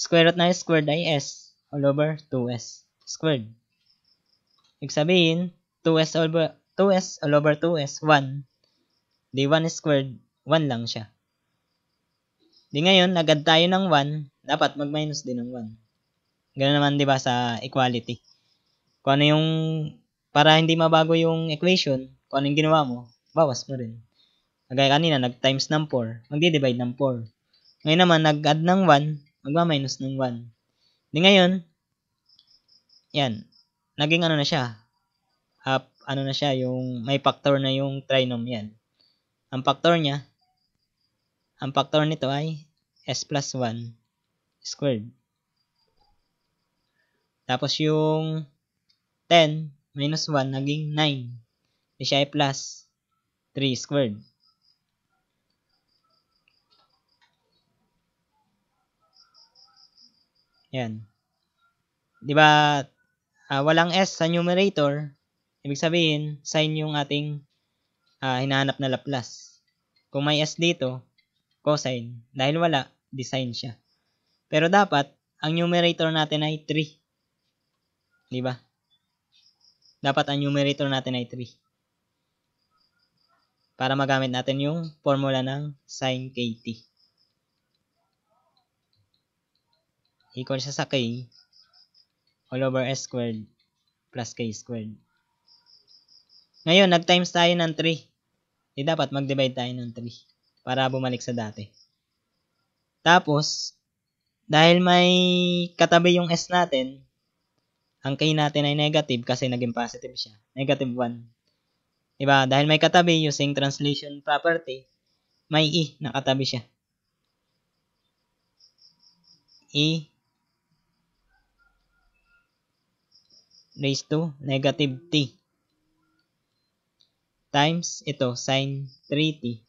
square root na s squared ay s all over 2s squared. Ibig sabihin 2s over 2s all over 2s 1 di 1 squared 1 lang siya. Di ngayon, nag-add tayo ng 1, dapat mag-minus din ng 1. Ganun naman, di ba, sa equality. Kung ano yung, para hindi mabago yung equation, kung ano yung ginawa mo, bawas mo rin. Kagaya kanina, nag-times ng 4, magdi-divide ng 4. Ngayon naman, nag-add ng 1, magma-minus ng 1. Di ngayon, yan, naging ano na siya, half, ano na siya, yung may factor na yung trinom yan. Ang factor niya, ang factor nito ay s plus 1 squared. Tapos yung 10 minus 1 naging 9. Di ay plus 3 squared. Yan. 'Di ba? Uh, walang s sa numerator. Ibig sabihin, sign yung ating uh, hinahanap na Laplace. Kung may s dito, cosine. Dahil wala, design siya. Pero dapat, ang numerator natin ay 3. Di ba? Dapat ang numerator natin ay 3. Para magamit natin yung formula ng sin kt. Equal siya sa k all over s squared plus k squared. Ngayon, nag-times tayo ng 3. Di dapat mag-divide tayo ng 3 para bumalik sa dati. Tapos, dahil may katabi yung S natin, ang K natin ay negative kasi naging positive siya. Negative 1. Diba? Dahil may katabi using translation property, may E nakatabi siya. E raised to negative T times ito, sin 3T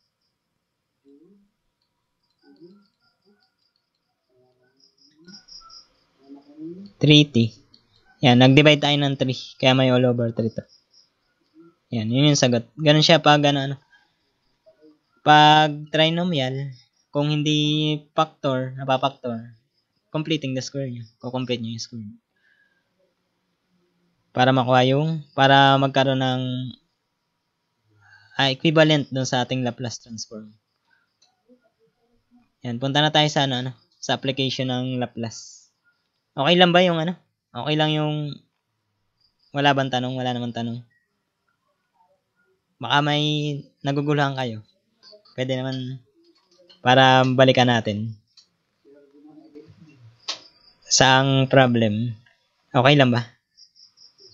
3t. Yan, nag-divide tayo ng 3. Kaya may all over 3 to. Yan, yun yung sagot. Ganun siya pag ano, ano. Pag trinomial, kung hindi factor, napapactor, completing the square nyo. Kukomplete nyo yung square nyo. Para makuha yung, para magkaroon ng ah, equivalent dun sa ating Laplace transform. Yan, punta na tayo sa ano, ano sa application ng Laplace. Okay lang ba yung ano? Okay lang yung wala bang tanong? Wala naman tanong. Baka may naguguluhan kayo. Pwede naman para balikan natin. Saang problem? Okay lang ba?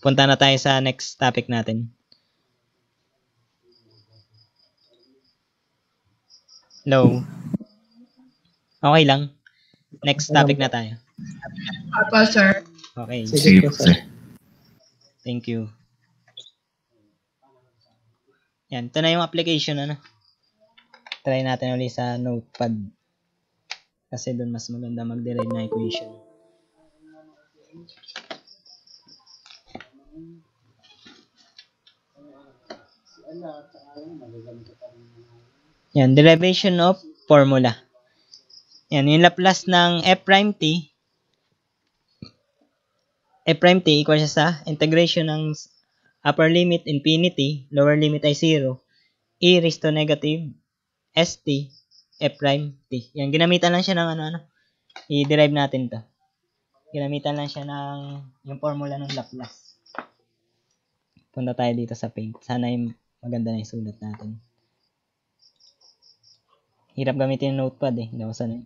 Punta na tayo sa next topic natin. No. Okay lang. Next topic na tayo. Apo, sir. Okay. Sige, Sige sir. Thank you. Yan, ito na yung application, ano. Try natin ulit sa notepad. Kasi doon mas maganda mag-derive na equation. Yan, derivation of formula. Yan, yung Laplace ng f prime t f eh, prime t equals sa integration ng upper limit infinity, lower limit ay 0, e raised to negative st f e prime t. Yan, ginamitan lang siya ng ano, ano. I-derive natin to. Ginamitan lang siya ng yung formula ng Laplace. Punta tayo dito sa paint. Sana yung maganda na yung sulat natin. Hirap gamitin yung notepad eh. Hindi ako sanay.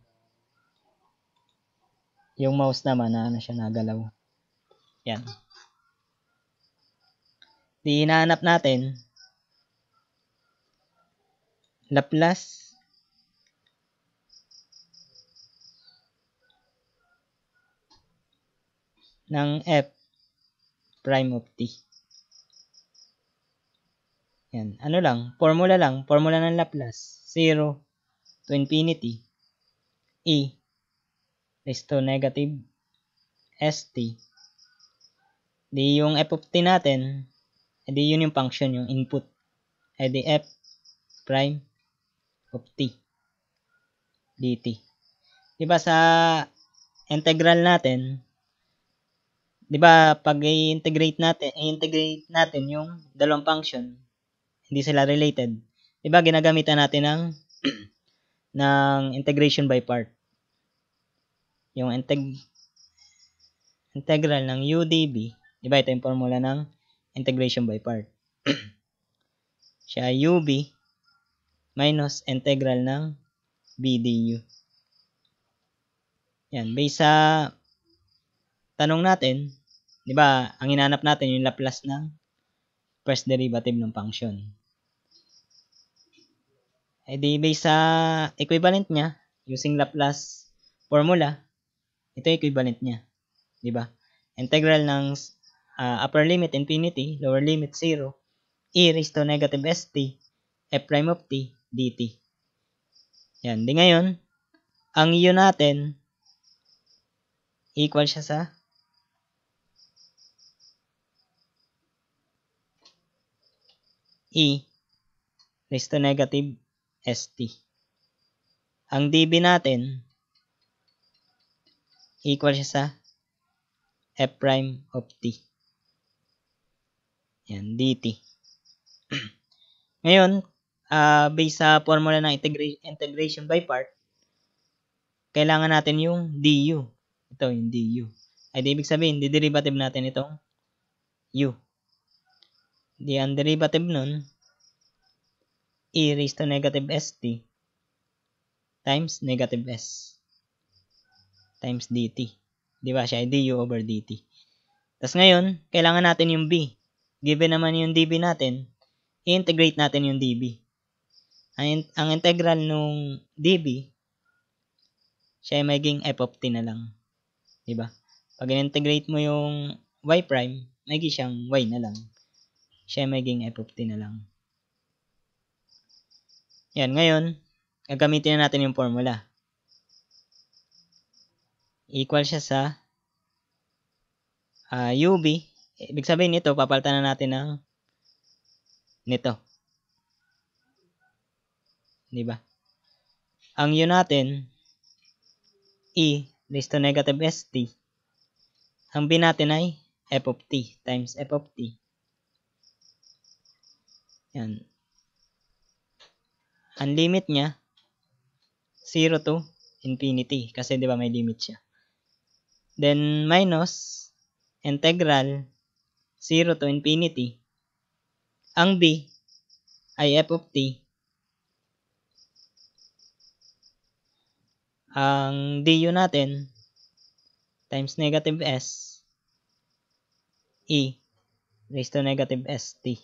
Yung mouse naman na ano siya nagalaw. Yan. Di hinahanap natin Laplace ng f prime of t. Yan. Ano lang? Formula lang. Formula ng Laplace. 0 to infinity. e is negative st Di yung f of t natin, edi yun yung function, yung input. Edi f prime of t dt. Di ba sa integral natin, di ba pag i-integrate natin, i-integrate natin yung dalawang function, hindi sila related. Di ba ginagamitan natin ng ng integration by part. Yung integ integral ng UDB Di ba? Ito yung formula ng integration by part. Siya UB minus integral ng B du. Yan. Based sa tanong natin, di ba, ang hinanap natin yung Laplace ng first derivative ng function. E di, based sa equivalent niya, using Laplace formula, ito yung equivalent niya. Di ba? Integral ng uh, upper limit infinity, lower limit 0, e raised to negative st, f prime of t, dt. Yan. Di ngayon, ang u natin, equal siya sa e raised to negative st. Ang db natin, equal siya sa f prime of t. Yan, dt. Ngayon, uh, based sa formula ng integra integration by part, kailangan natin yung du. Ito yung du. Ay, di ibig sabihin, di derivative natin itong u. Di ang derivative nun, e raised to negative st times negative s times dt. Di ba siya? du over dt. Tapos ngayon, kailangan natin yung b given naman yung db natin, i-integrate natin yung db. Ang, ang integral nung db, siya ay maging f of t na lang. Diba? Pag in-integrate mo yung y prime, magiging siyang y na lang. Siya ay maging f of t na lang. Yan, ngayon, gagamitin na natin yung formula. Equal siya sa uh, ah, ub Ibig sabihin nito, papalitan na natin ng nito. Di ba? Ang u natin, e raised to negative st. Ang b natin ay f of t times f of t. Yan. Ang limit niya, 0 to infinity. Kasi di ba may limit siya. Then, minus integral 0 to infinity. Ang b ay f of t. Ang du natin times negative s e raised to negative st.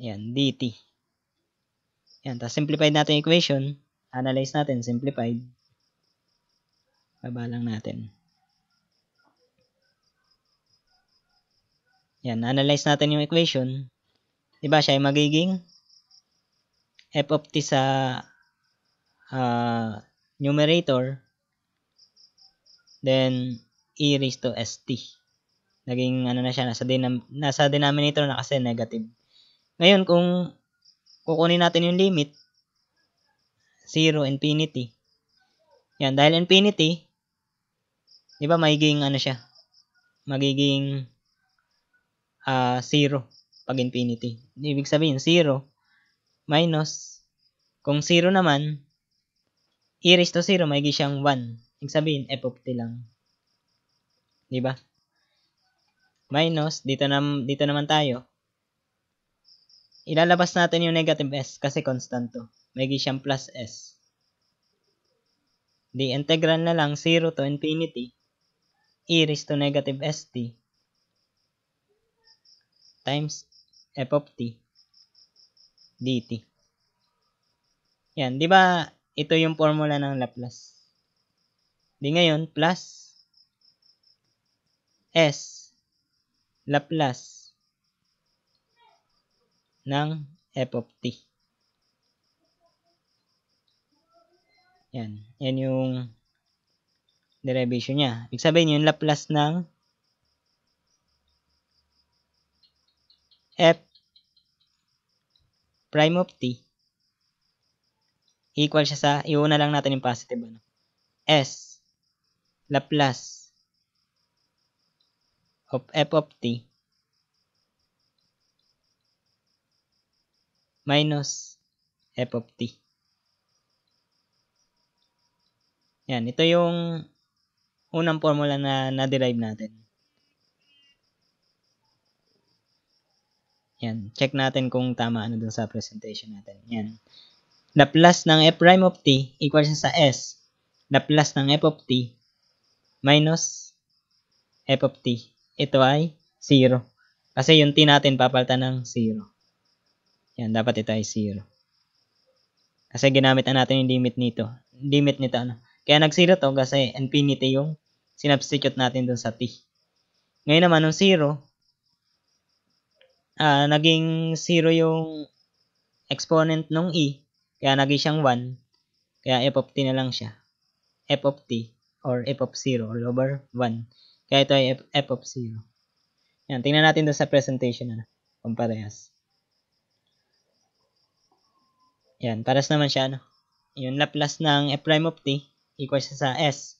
Ayan, dt. Ayan, tapos simplified natin equation. Analyze natin, simplified. Baba lang natin. Yan, analyze natin yung equation. Diba siya ay magiging f of t sa uh, numerator then e raised to st. Naging ano na siya, nasa, denam nasa denominator na kasi negative. Ngayon, kung kukunin natin yung limit, 0 infinity. Yan, dahil infinity, di ba magiging ano siya? Magiging uh, ah, 0 pag infinity. Ibig sabihin, 0 minus, kung 0 naman, e raised to 0, may siyang 1. Ibig sabihin, f of t lang. Di ba? Minus, dito, na, dito naman tayo. Ilalabas natin yung negative s kasi constant to. May siyang plus s. Di integral na lang 0 to infinity e raised to negative st times f of t dt. Yan, di ba ito yung formula ng Laplace? Di ngayon, plus s Laplace ng f of t. Yan, yan yung derivation niya. Ibig sabihin yung Laplace ng f prime of t equal siya sa, iuna lang natin yung positive, ano? S Laplace of f of t minus f of t. Yan, ito yung unang formula na na-derive natin. Yan. Check natin kung tama ano dun sa presentation natin. Yan. Na plus ng f prime of t equals sa s. Na plus ng f of t minus f of t. Ito ay 0. Kasi yung t natin papalitan ng 0. Yan. Dapat ito ay 0. Kasi ginamit na natin yung limit nito. Limit nito ano. Kaya nag-0 to kasi infinity yung sinubstitute natin dun sa t. Ngayon naman, yung 0, uh, naging 0 yung exponent nung e, kaya naging siyang 1, kaya f of t na lang siya. f of t or f of 0 all over 1. Kaya ito ay f, f of 0. Yan, tingnan natin doon sa presentation na ano, kung parehas. Yan, parehas naman siya. Ano? Yung Laplace ng f prime of t equals sa s.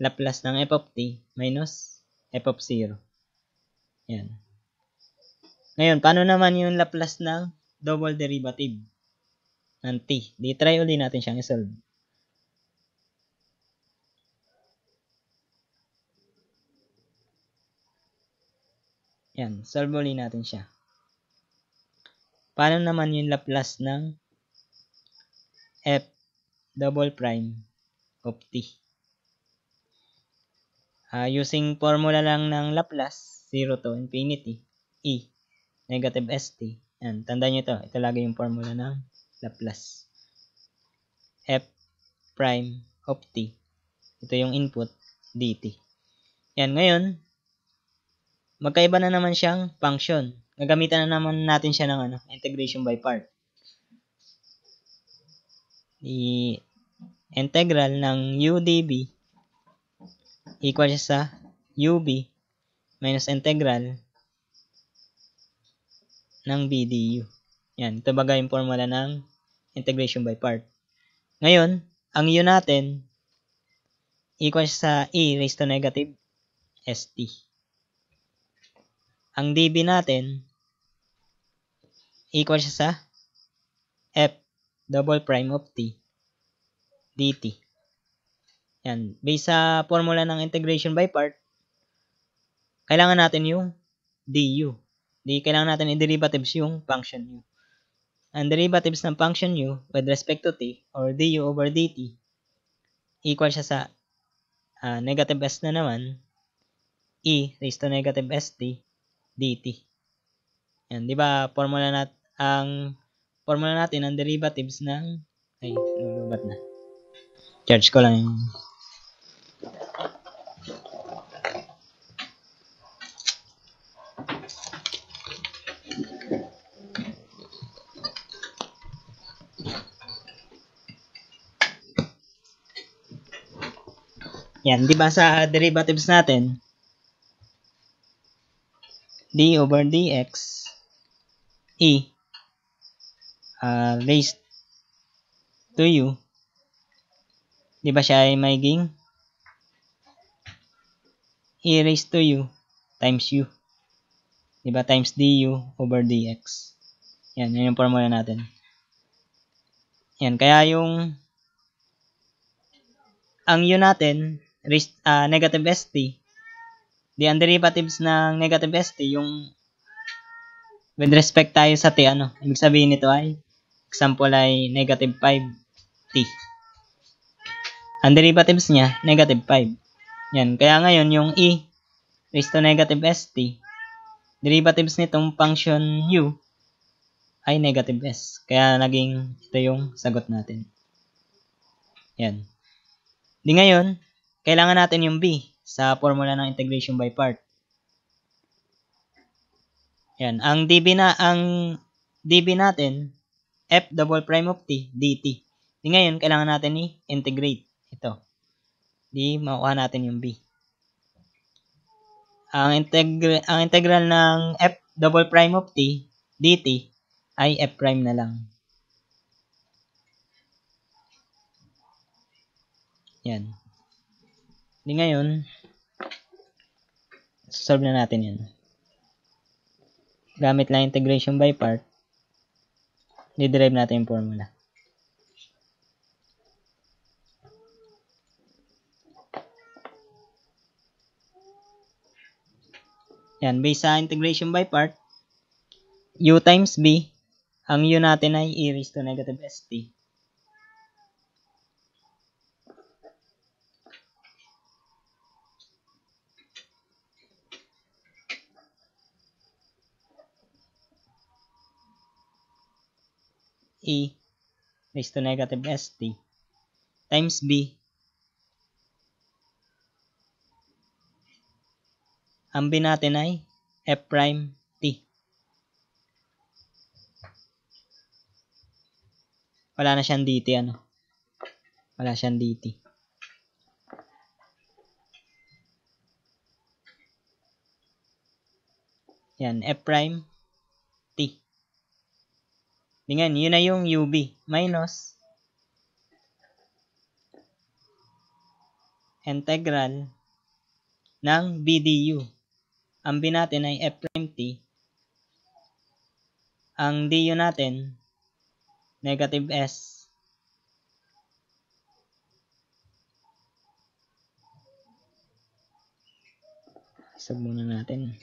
Laplace ng f of t minus f of 0. Yan. Ngayon, paano naman yung Laplace ng double derivative ng t? Di try uli natin siyang isolve. Yan, solve uli natin siya. Paano naman yung Laplace ng f double prime of t? Uh, using formula lang ng Laplace, 0 to infinity, e negative st. Yan, tandaan nyo ito. Ito lagi yung formula ng Laplace. f prime of t. Ito yung input dt. Yan, ngayon, magkaiba na naman siyang function. Gagamitan na naman natin siya ng ano, integration by part. I integral ng u db equal sa ub minus integral ng BDU. Yan, ito baga yung formula ng integration by part. Ngayon, ang u natin, equal sa e raised to negative st. Ang db natin, equal sa f double prime of t dt. Yan. Based sa formula ng integration by part, kailangan natin yung du di kailangan natin i-derivatives yung function u. Ang derivatives ng function u with respect to t or du over dt equal siya sa uh, negative s na naman e raised to negative st dt. Yan, di ba formula nat ang formula natin ang derivatives ng ay, lulubat na. Charge ko lang yung Yan, di ba sa derivatives natin, d over dx e uh, raised to u, di ba siya ay magiging e raised to u times u. Di ba? Times du over dx. Yan, yun yung formula natin. Yan, kaya yung ang u natin uh, negative ST, The ang derivatives ng negative ST, yung with respect tayo sa T, ano, ibig sabihin nito ay, example ay negative 5T. Ang derivatives niya, negative 5. Yan, kaya ngayon yung E raised to negative ST, derivatives nitong function U ay negative S. Kaya naging ito yung sagot natin. Yan. Di ngayon, kailangan natin yung B sa formula ng integration by part. Yan, ang dB na ang dB natin f double prime of t dt. Di ngayon kailangan natin i-integrate ito. Di makuha natin yung b. Ang integral ang integral ng f double prime of t dt ay f prime na lang. Yan. Di ngayon, solve na natin yan. Gamit lang integration by part, di-derive natin yung formula. Yan, based sa integration by part, u times b, ang u natin ay e raised to negative st. A e, raised to negative ST times B. Ang B natin ay F prime T. Wala na siyang DT ano. Wala siyang DT. Yan, F prime Tingnan, yun na yung UB. Minus integral ng BDU. Ang B natin ay f prime t. Ang DU natin, negative s. Isab muna natin.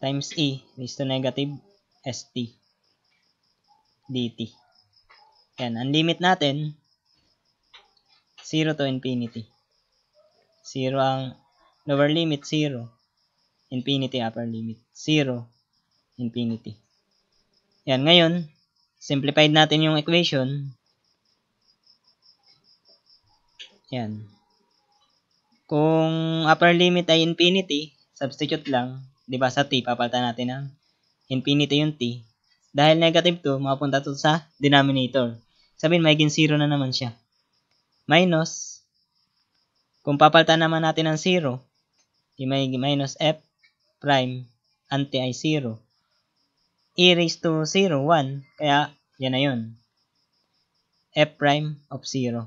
times E raised to negative ST dt. Yan, ang limit natin 0 to infinity. 0 ang lower limit, 0. Infinity upper limit, 0. Infinity. Yan, ngayon, simplified natin yung equation. Yan. Kung upper limit ay infinity, substitute lang di ba sa t, papalitan natin ng infinity yung t. Dahil negative 2, makapunta to sa denominator. Sabihin, magiging 0 na naman siya. Minus, kung papalitan naman natin ng 0, di magiging minus f prime anti i 0. e raised to 0, 1. Kaya, yan na yun. f prime of 0.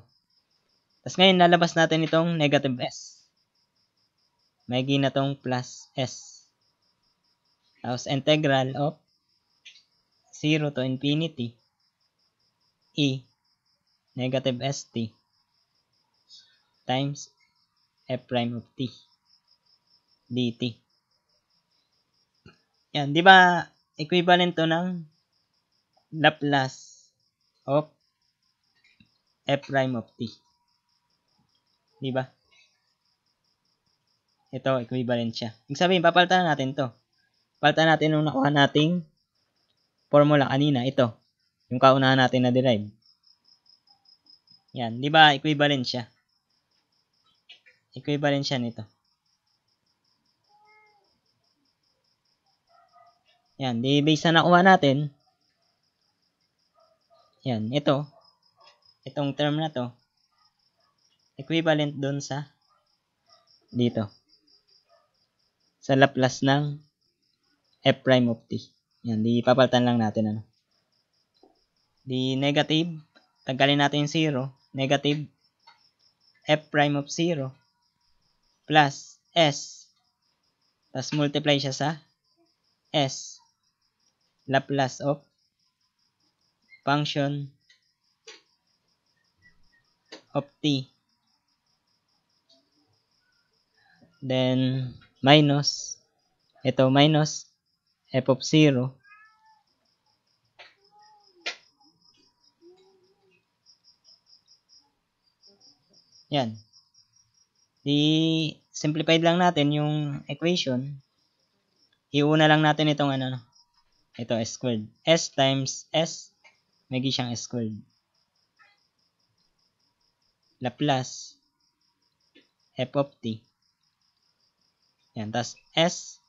Tapos ngayon, lalabas natin itong negative s. Magiging na itong plus s. Tapos integral of 0 to infinity e negative st times f prime of t dt. Yan, di ba equivalent to ng Laplace of f prime of t. Di ba? Ito, equivalent siya. Ibig sabihin, papalitan natin to. Palitan natin yung nakuha nating formula kanina. Ito. Yung kaunahan natin na derive. Yan. Di ba equivalent siya? Equivalent siya nito. Yan. Di base na nakuha natin. Yan. Ito. Itong term na to. Equivalent dun sa dito. Sa Laplace ng f prime of t. Yan, di papalitan lang natin ano. Di negative, tanggalin natin yung 0, negative f prime of 0 plus s. Tapos multiply siya sa s. Laplace of function of t. Then, minus. Ito, minus f of 0 yan di simplified lang natin yung equation iuna lang natin itong ano ito s squared s times s magiging siyang s squared Laplace f of t yan tapos s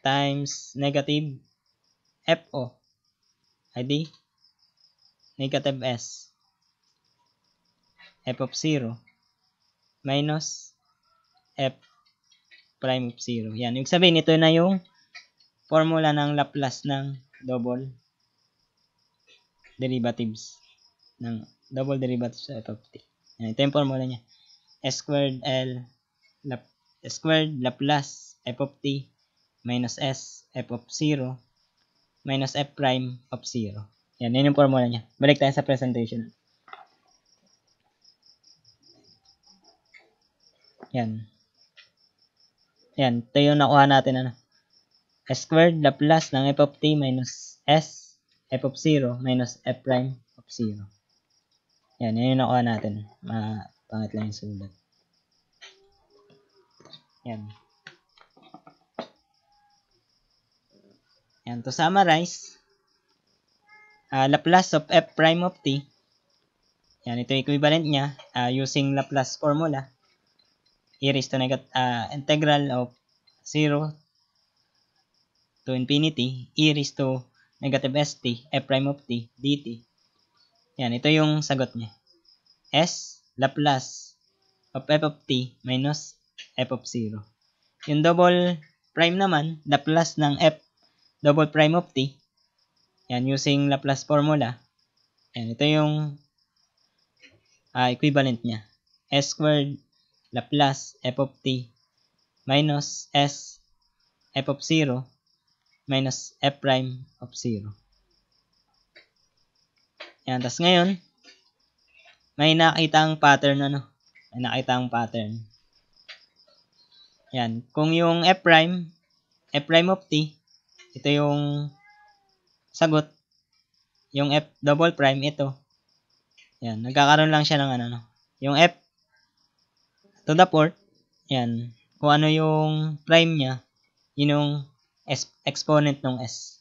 times negative FO. ID negative S. F of 0 minus F prime of 0. Yan. Yung sabihin, ito na yung formula ng Laplace ng double derivatives ng double derivatives sa f of t. Yan. Ito yung formula niya. S squared L Lap, S squared Laplace f of t minus s f of 0 minus f prime of 0. Yan, yun yung formula niya. Balik tayo sa presentation. Yan. Yan, ito yung nakuha natin. Ano? S squared Laplace ng f of t minus s f of 0 minus f prime of 0. Yan, yun yung nakuha natin. Mga pangit lang yung sulat. Yan. And to summarize, uh, Laplace of f prime of t, yan, ito yung equivalent niya uh, using Laplace formula, e raised to negat, uh, integral of 0 to infinity, e raised to negative st, f prime of t, dt. Yan, ito yung sagot niya. S, Laplace of f of t minus f of 0. Yung double prime naman, Laplace ng f double prime of t. Yan, using Laplace formula. Yan, ito yung uh, equivalent niya. S squared Laplace f of t minus S f of 0 minus f prime of 0. Yan, tapos ngayon, may nakita ang pattern ano, may nakita ang pattern. Yan, kung yung f prime, f prime of t ito yung sagot. Yung F double prime, ito. Yan, nagkakaroon lang siya ng ano, yung F to the fourth, yan, kung ano yung prime niya, yun yung exponent ng S.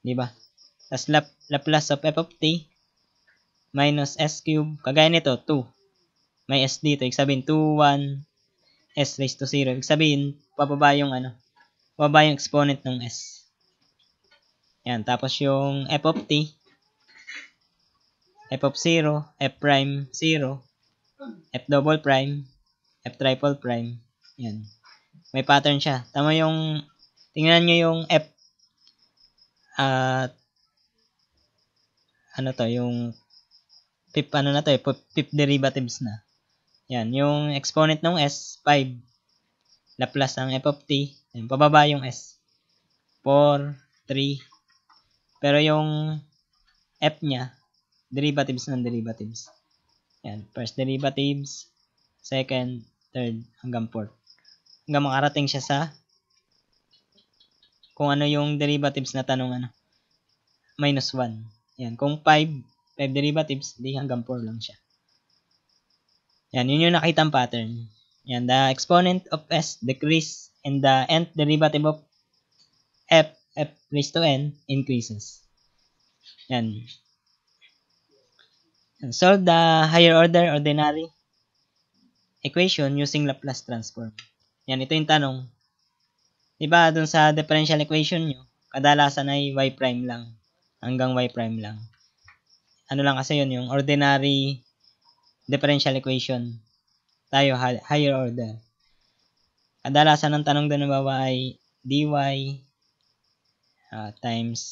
Di ba? Tapos lap, Laplace of F of T minus S cube, kagaya nito, 2. May S dito, ibig 2, 1, S raised to 0. Ibig sabihin, pababa yung ano, pababa yung exponent ng S. Yan, tapos yung f of t, f of 0, f prime 0, f double prime, f triple prime. Yan. May pattern siya. Tama yung, tingnan nyo yung f, at, uh, ano to, yung, fifth, ano na to eh, fifth derivatives na. Yan, yung exponent ng s, 5. Laplace ang f of t. Yan, pababa yung s. 4, 3, pero yung f niya, derivatives ng derivatives. Yan, first derivatives, second, third, hanggang fourth. Hanggang makarating siya sa kung ano yung derivatives na tanong ano. Minus 1. Yan, kung 5, 5 derivatives, di hanggang 4 lang siya. Yan, yun yung nakitang pattern. Yan, the exponent of S decrease and the nth derivative of F f raised to n increases. Yan. And solve the higher order ordinary equation using Laplace transform. Yan, ito yung tanong. Diba, dun sa differential equation nyo, kadalasan ay y prime lang. Hanggang y prime lang. Ano lang kasi yun, yung ordinary differential equation. Tayo, higher order. Kadalasan ng tanong dun nabawa ay dy uh, times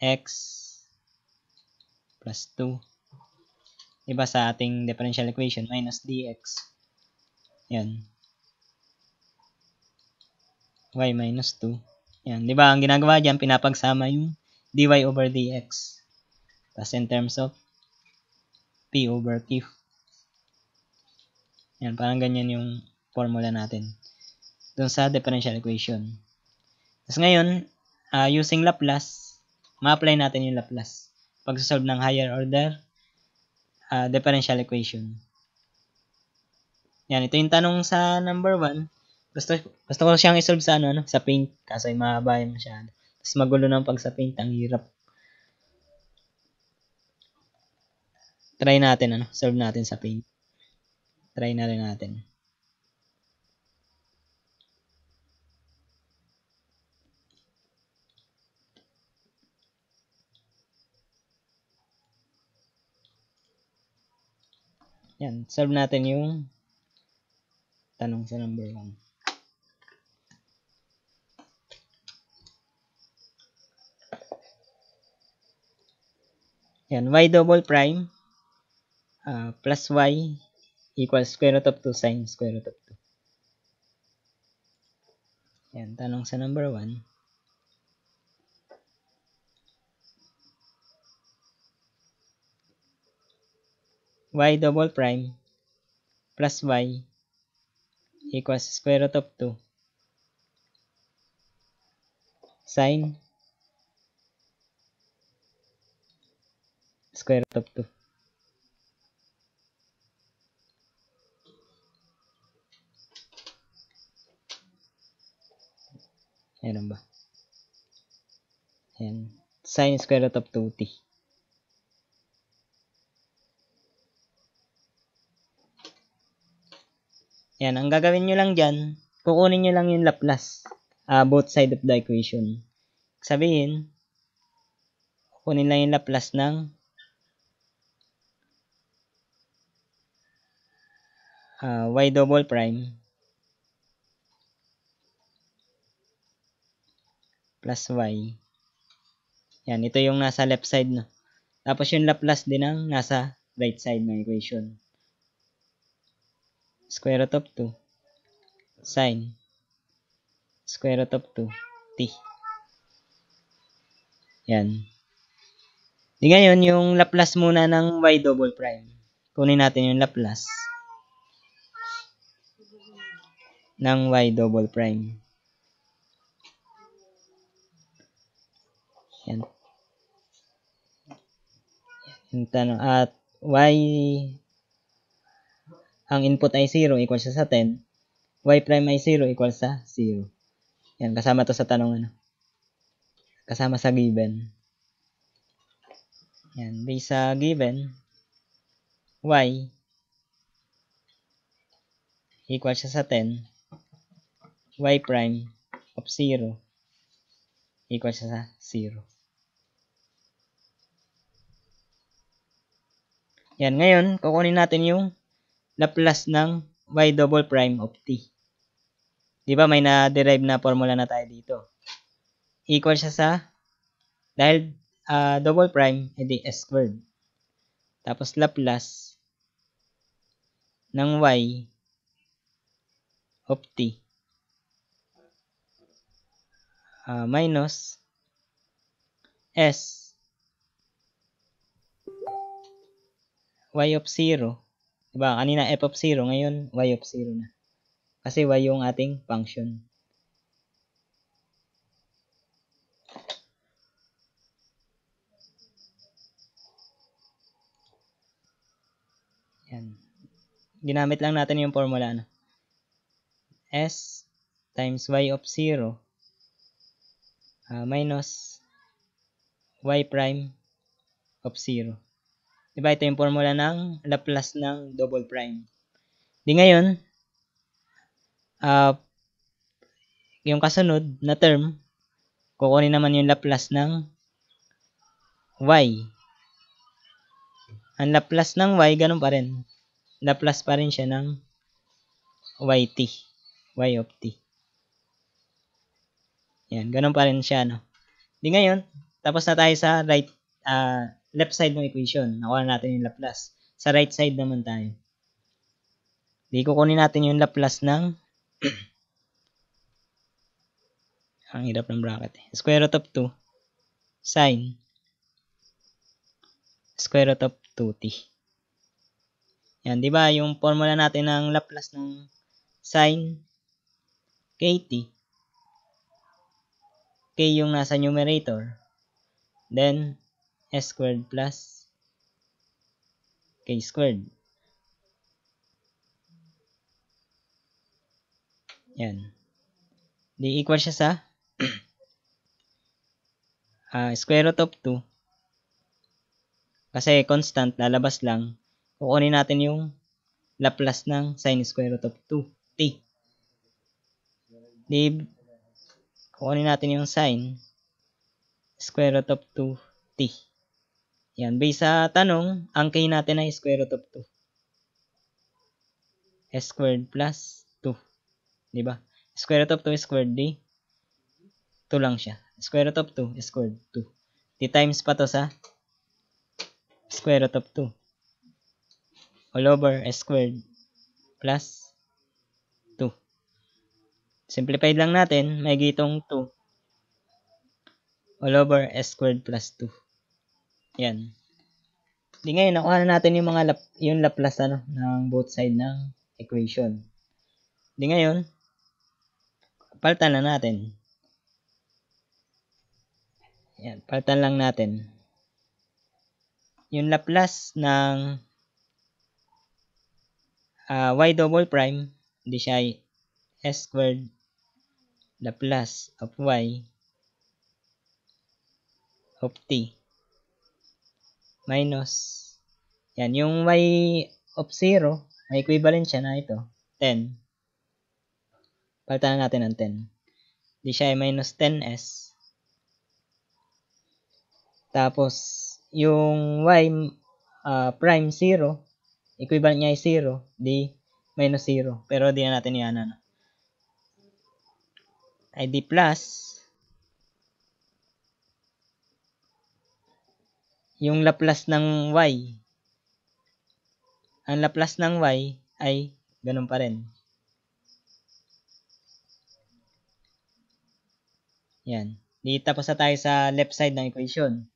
x plus 2 iba sa ating differential equation minus dx yan y minus 2 yan di ba ang ginagawa diyan pinapagsama yung dy over dx plus in terms of p over q yan parang ganyan yung formula natin dun sa differential equation tapos ngayon, uh, using Laplace, ma-apply natin yung Laplace. Pagsasolve ng higher order uh, differential equation. Yan, ito yung tanong sa number 1. Gusto, gusto ko siyang isolve sa ano, ano sa paint. kasi mahaba yung masyado. Tapos magulo ng pag sa paint, ang hirap. Try natin, ano, solve natin sa paint. Try na rin natin. Yan, solve natin yung tanong sa number 1. Yan, y double prime uh, plus y equals square root of 2 sine square root of 2. Yan, tanong sa number 1. y double prime plus y equals square root of 2 sine square root of 2. Ayan ba? Ayan. Sine square root of 2t. Yan, ang gagawin nyo lang dyan, kukunin nyo lang yung Laplace, uh, both side of the equation. Sabihin, kukunin lang yung Laplace ng uh, y double prime plus y. Yan, ito yung nasa left side, no? Tapos yung Laplace din ang nasa right side ng equation square root of 2 sine square root of 2 t. Yan. Di ngayon, yung Laplace muna ng y double prime. Kunin natin yung Laplace ng y double prime. Yan. Yung At y ang input ay 0 equals sa 10, y prime ay 0 equals sa 0. Yan, kasama to sa tanong ano. Kasama sa given. Yan, based sa given, y equals sa 10, y prime of 0 equals sa 0. Yan, ngayon, kukunin natin yung Laplace ng y double prime of t. Di ba may na-derive na formula na tayo dito. Equal siya sa, dahil uh, double prime, edi s squared. Tapos Laplace ng y of t uh, minus s y of 0 Diba, kanina f of 0, ngayon y of 0 na. Kasi y yung ating function. Yan. Ginamit lang natin yung formula na. Ano? S times y of 0 uh, ah, minus y prime of 0. Diba? Ito yung formula ng Laplace ng double prime. Di ngayon, uh, yung kasunod na term, kukunin naman yung Laplace ng y. Ang Laplace ng y, ganun pa rin. Laplace pa rin siya ng yt. y of t. Yan, ganun pa rin siya, no? Di ngayon, tapos na tayo sa right, uh, left side ng equation. Nakuha natin yung Laplace. Sa right side naman tayo. Di kukunin natin yung Laplace ng ang hirap ng bracket. Eh. Square root of 2 sine square root of 2t. Yan, di ba? Yung formula natin ng Laplace ng sine kt. K yung nasa numerator. Then, s squared plus k squared. Yan. Di equal siya sa uh, square root of 2. Kasi constant, lalabas lang. Kukunin natin yung Laplace ng sine square root of 2t. Di, kukunin natin yung sine square root of 2t. Yan, based sa tanong, ang k natin ay square root of 2. S squared plus 2. Di ba? Square root of 2 squared d. 2 lang siya. Square root of 2 squared 2. D times pa to sa square root of 2. All over S squared plus 2. Simplified lang natin, may gitong 2 all over S squared plus 2. Yan. Di ngayon, nakuha na natin yung mga lap, yung Laplace ano, ng both side ng equation. Di ngayon, palitan na natin. Yan, palitan lang natin. Yung Laplace ng uh, y double prime, di siya s squared Laplace of y of t minus, yan, yung y of 0, may equivalent siya na ito, 10. Palitan natin ng 10. Di siya ay minus 10s. Tapos, yung y uh, prime 0, equivalent niya ay 0, di minus 0. Pero di na natin yan. Ano. Ay di plus yung Laplace ng y. Ang Laplace ng y ay ganun pa rin. Yan. Di tapos na tayo sa left side ng equation.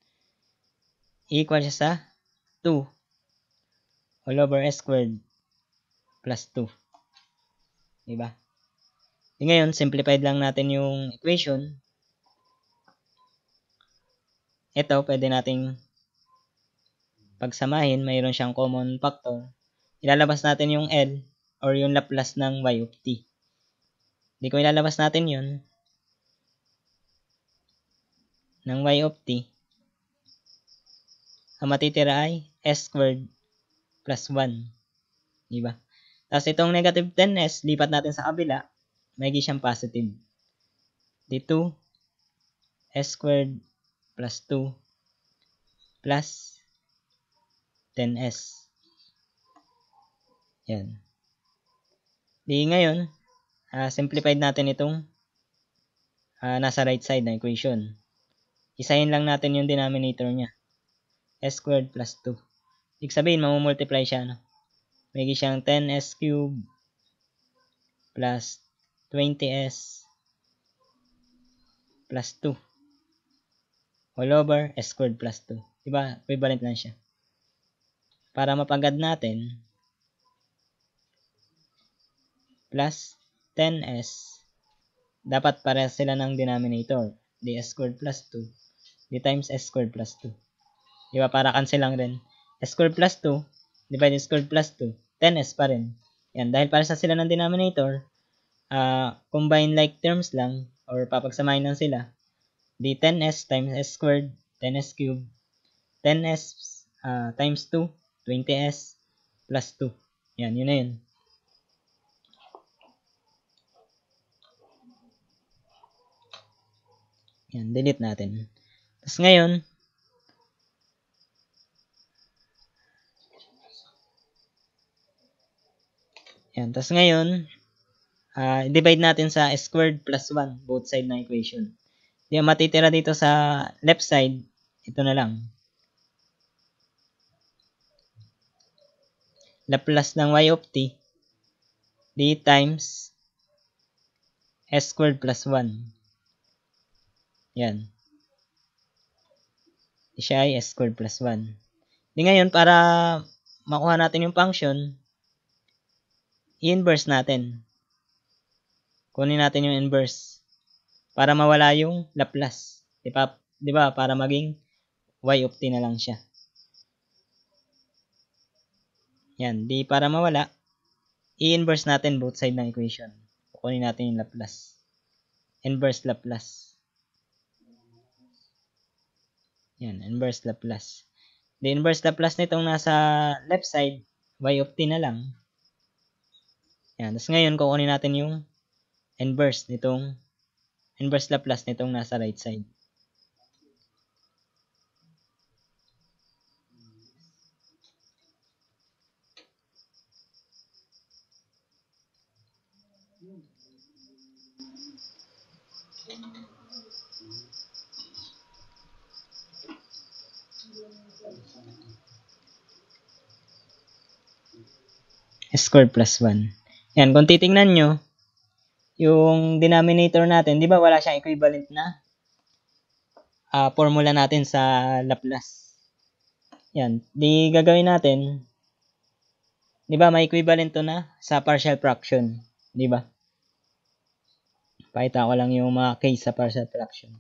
Equal siya sa 2 all over s squared plus 2. Diba? E ngayon, simplified lang natin yung equation. Ito, pwede nating pagsamahin, mayroon siyang common factor. Ilalabas natin yung L or yung Laplace ng y of t. Hindi ko ilalabas natin yun ng y of t. Ang matitira ay s squared plus 1. Diba? Tapos itong negative 10s, lipat natin sa kabila, may siyang positive. D2 s squared plus 2 plus 10S. Yan. Di ngayon, uh, simplified natin itong uh, nasa right side na equation. Isahin lang natin yung denominator niya. S squared plus 2. Ibig sabihin, mamumultiply siya. No? Magiging siyang 10S cubed plus 20S plus 2 all over S squared plus 2. Diba? Equivalent lang siya para mapagad natin plus 10s dapat pareha sila ng denominator ds squared plus 2 d times s squared plus 2 di para cancel lang rin s squared plus 2 divided squared plus 2 10s pa rin yan dahil para sa sila ng denominator uh, ah, combine like terms lang or papagsamahin lang sila d 10s times s squared 10s cubed 10s uh, ah, times 2 20s plus 2. Yan, yun na yun. Yan, delete natin. Tapos ngayon, yan, tapos ngayon, uh, ah, divide natin sa squared plus 1, both side ng equation. Hindi matitira dito sa left side, ito na lang. Laplace ng y of t, d times s squared plus 1. Yan. Siya ay s squared plus 1. Di ngayon, para makuha natin yung function, inverse natin. Kunin natin yung inverse para mawala yung Laplace. Di ba? Di ba? Para maging y of t na lang siya. Yan, di para mawala, i-inverse natin both side ng equation. Kukunin natin yung Laplace. Inverse Laplace. Yan, inverse Laplace. The inverse Laplace nitong nasa left side, y of t na lang. Yan, tapos ngayon kukunin natin yung inverse nitong inverse Laplace nitong nasa right side. square plus 1. Yan, kung titingnan nyo, yung denominator natin, di ba wala siyang equivalent na uh, formula natin sa Laplace. Yan, di gagawin natin, di ba may equivalent to na sa partial fraction, di ba? Pakita ko lang yung mga case sa partial fraction.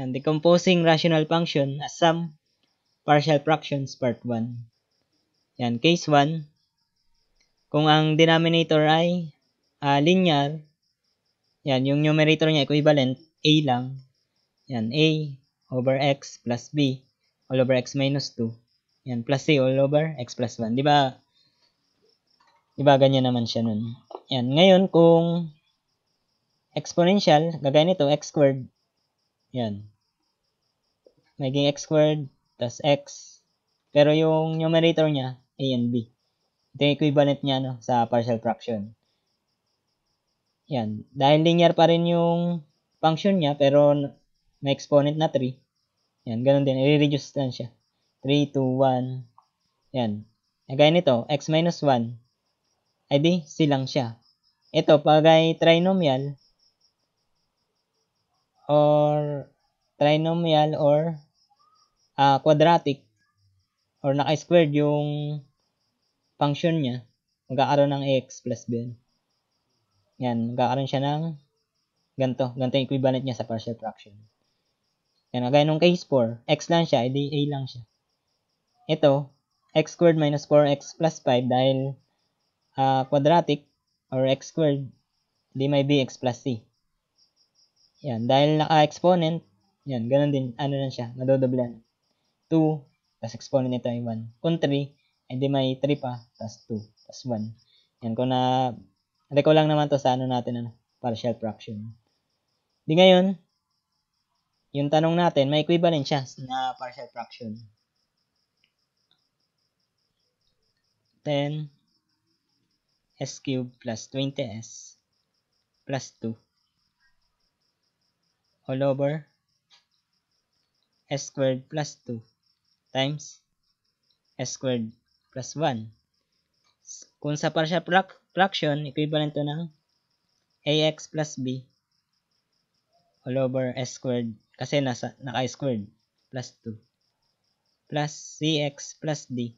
Yan, decomposing rational function as sum partial fractions part 1. Yan, case 1, kung ang denominator ay uh, linear, yan, yung numerator niya equivalent, a lang. Yan, a over x plus b all over x minus 2. Yan, plus c all over x plus 1. Di ba? Di ba ganyan naman siya nun? Yan, ngayon kung exponential, gagaya nito, x squared, yan. Maging x squared, tas x. Pero yung numerator niya, a and b. Ito yung equivalent niya no, sa partial fraction. Yan. Dahil linear pa rin yung function niya, pero may exponent na 3. Yan, ganun din. I-reduce lang siya. 3, 2, 1. Yan. Kagaya nito, x minus 1. Ay di, silang siya. Ito, pag ay trinomial, or trinomial or uh, quadratic or naka-squared yung function niya, magkakaroon ng ax plus b. Yan, magkakaroon siya ng ganto, ganto yung equivalent niya sa partial fraction. Yan, kagaya nung case 4, x lang siya, edi a lang siya. Ito, x squared minus 4x plus 5 dahil uh, quadratic or x squared, di may bx plus c. Yan, dahil naka-exponent, yan, ganun din, ano lang siya, nadodoblan. 2 plus exponent nito ay 1. Kung 3, And then may 3 pa, plus 2, plus 1. Yan, ko na, ko lang naman to sa ano natin, ano, partial fraction. Di ngayon, yung tanong natin, may equivalent siya na partial fraction. 10 s cube plus 20s plus 2 all over s squared plus 2 times s squared plus 1. Kung sa partial fraction, equivalent to ng ax plus b all over s squared kasi nasa, naka squared plus 2 plus cx plus d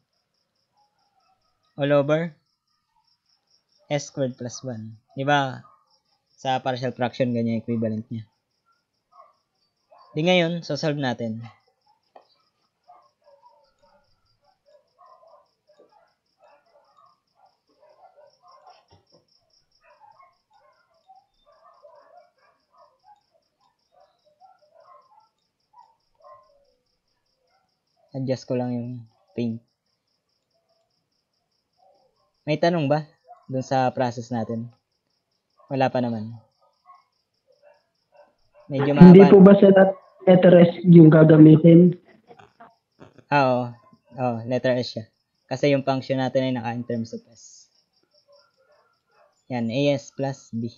all over s squared plus 1. Di ba? Sa partial fraction, ganyan equivalent niya. Di ngayon, so solve natin. adjust ko lang yung paint. May tanong ba dun sa process natin? Wala pa naman. Medyo ah, mahaba. Hindi po ba sa letter S yung gagamitin? Ah, oo. Oo, letter S siya. Kasi yung function natin ay naka in terms of S. Yan, AS plus B.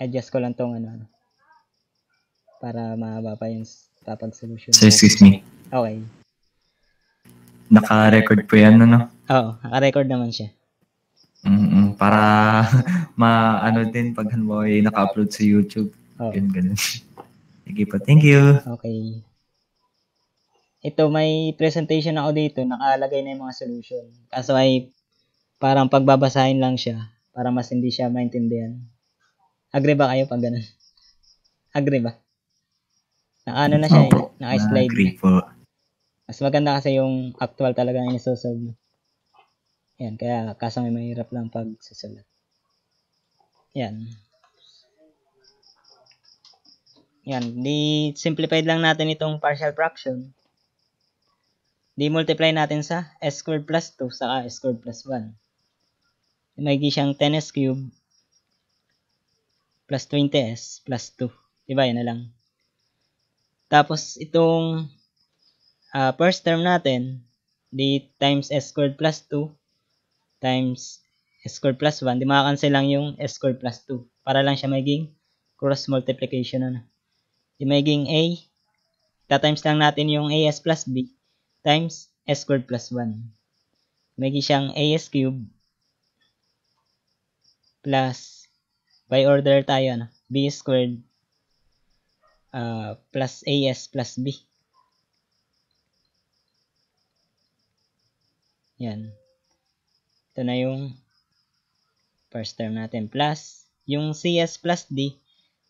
Adjust ko lang tong ano. ano para mahaba pa yung tapag solution Sir, excuse me. Okay. Naka-record po yan, ano? Oo, naka-record naman siya. Mm-mm, para ma-ano din pag halimbawa ay naka-upload sa YouTube. Oh. Yun, ganun. Sige po, thank you. Okay. Ito, may presentation ako dito. Nakalagay na yung mga solution. Kaso ay parang pagbabasahin lang siya para mas hindi siya maintindihan. Agree ba kayo pag ganun? Agree ba? Na ano na siya, Opo. Eh, na ice slide. Agree po. Mas maganda kasi yung actual talaga na isusulat. Yan, kaya kaso may mahirap lang pag susulat. Yan. Yan, di simplified lang natin itong partial fraction. Di multiply natin sa s squared plus 2 sa s squared plus 1. Nagiging siyang 10s cube plus 20s plus 2. Diba, yun na lang. Tapos itong uh, first term natin, d times s squared plus 2 times s squared plus 1, di makakancel lang yung s squared plus 2 para lang siya maging cross multiplication na. Ano. Di maging a, tatimes lang natin yung as plus b times s squared plus 1. Magiging siyang as cube plus by order tayo ano, b squared uh, plus AS plus B. Yan. Ito na yung first term natin. Plus, yung CS plus D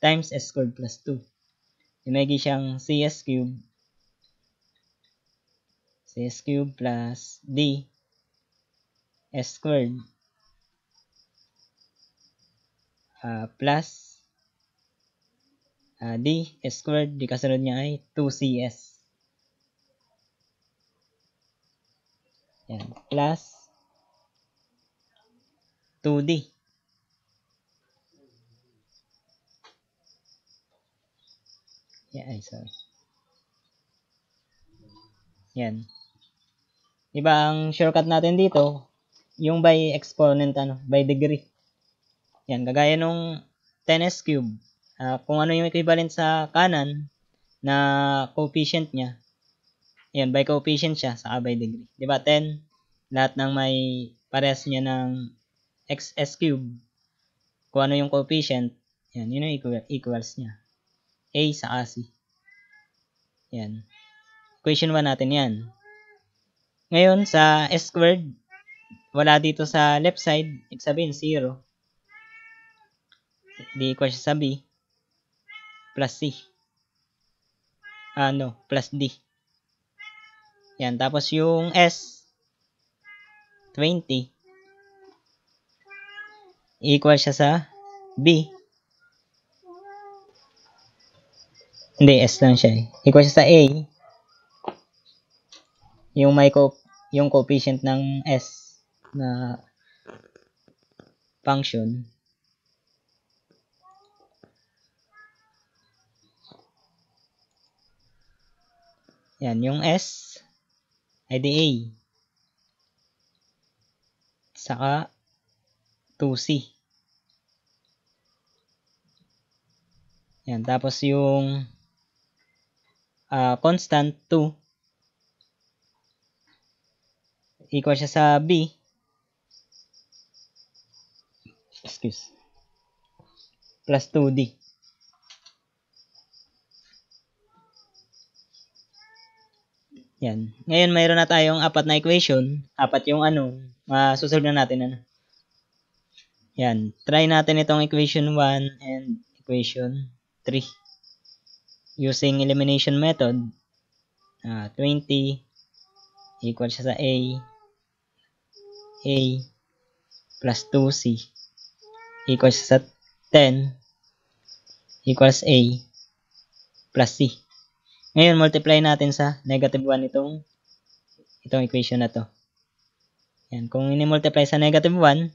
times S squared plus 2. Yung siyang CS cube. CS cube plus D S squared uh, plus uh, D squared, di kasunod niya ay 2CS. Yan, plus 2D. Yeah, ay, sorry. Yan. Diba, ang shortcut natin dito, yung by exponent, ano, by degree. Yan, kagaya nung 10s cube uh, kung ano yung equivalent sa kanan na coefficient niya. Ayan, by coefficient siya, saka by degree. Di ba 10, lahat ng may pares niya ng x, cube, kung ano yung coefficient, ayan, yun yung equal, equals niya. A sa C. Ayan. Equation 1 natin yan. Ngayon, sa S squared, wala dito sa left side, ibig sabihin 0. Di equal siya sa B plus C. Ano, plus D. Yan, tapos yung S, 20, equal siya sa B. Hindi, S lang siya eh. Equal siya sa A. Yung may co yung coefficient ng S na function. Yan, yung S, ay A. Saka, 2C. Yan, tapos yung uh, constant 2, equal siya sa B. Excuse. Plus 2D. Yan. Ngayon, mayroon na tayong apat na equation. Apat yung ano. Masusolve na natin. Ano. Yan. Try natin itong equation 1 and equation 3. Using elimination method, uh, 20 equal sa A. A plus 2C equals sa 10 equals A plus C. Ngayon, multiply natin sa negative 1 itong, itong equation na to. Yan. Kung ini-multiply sa negative 1,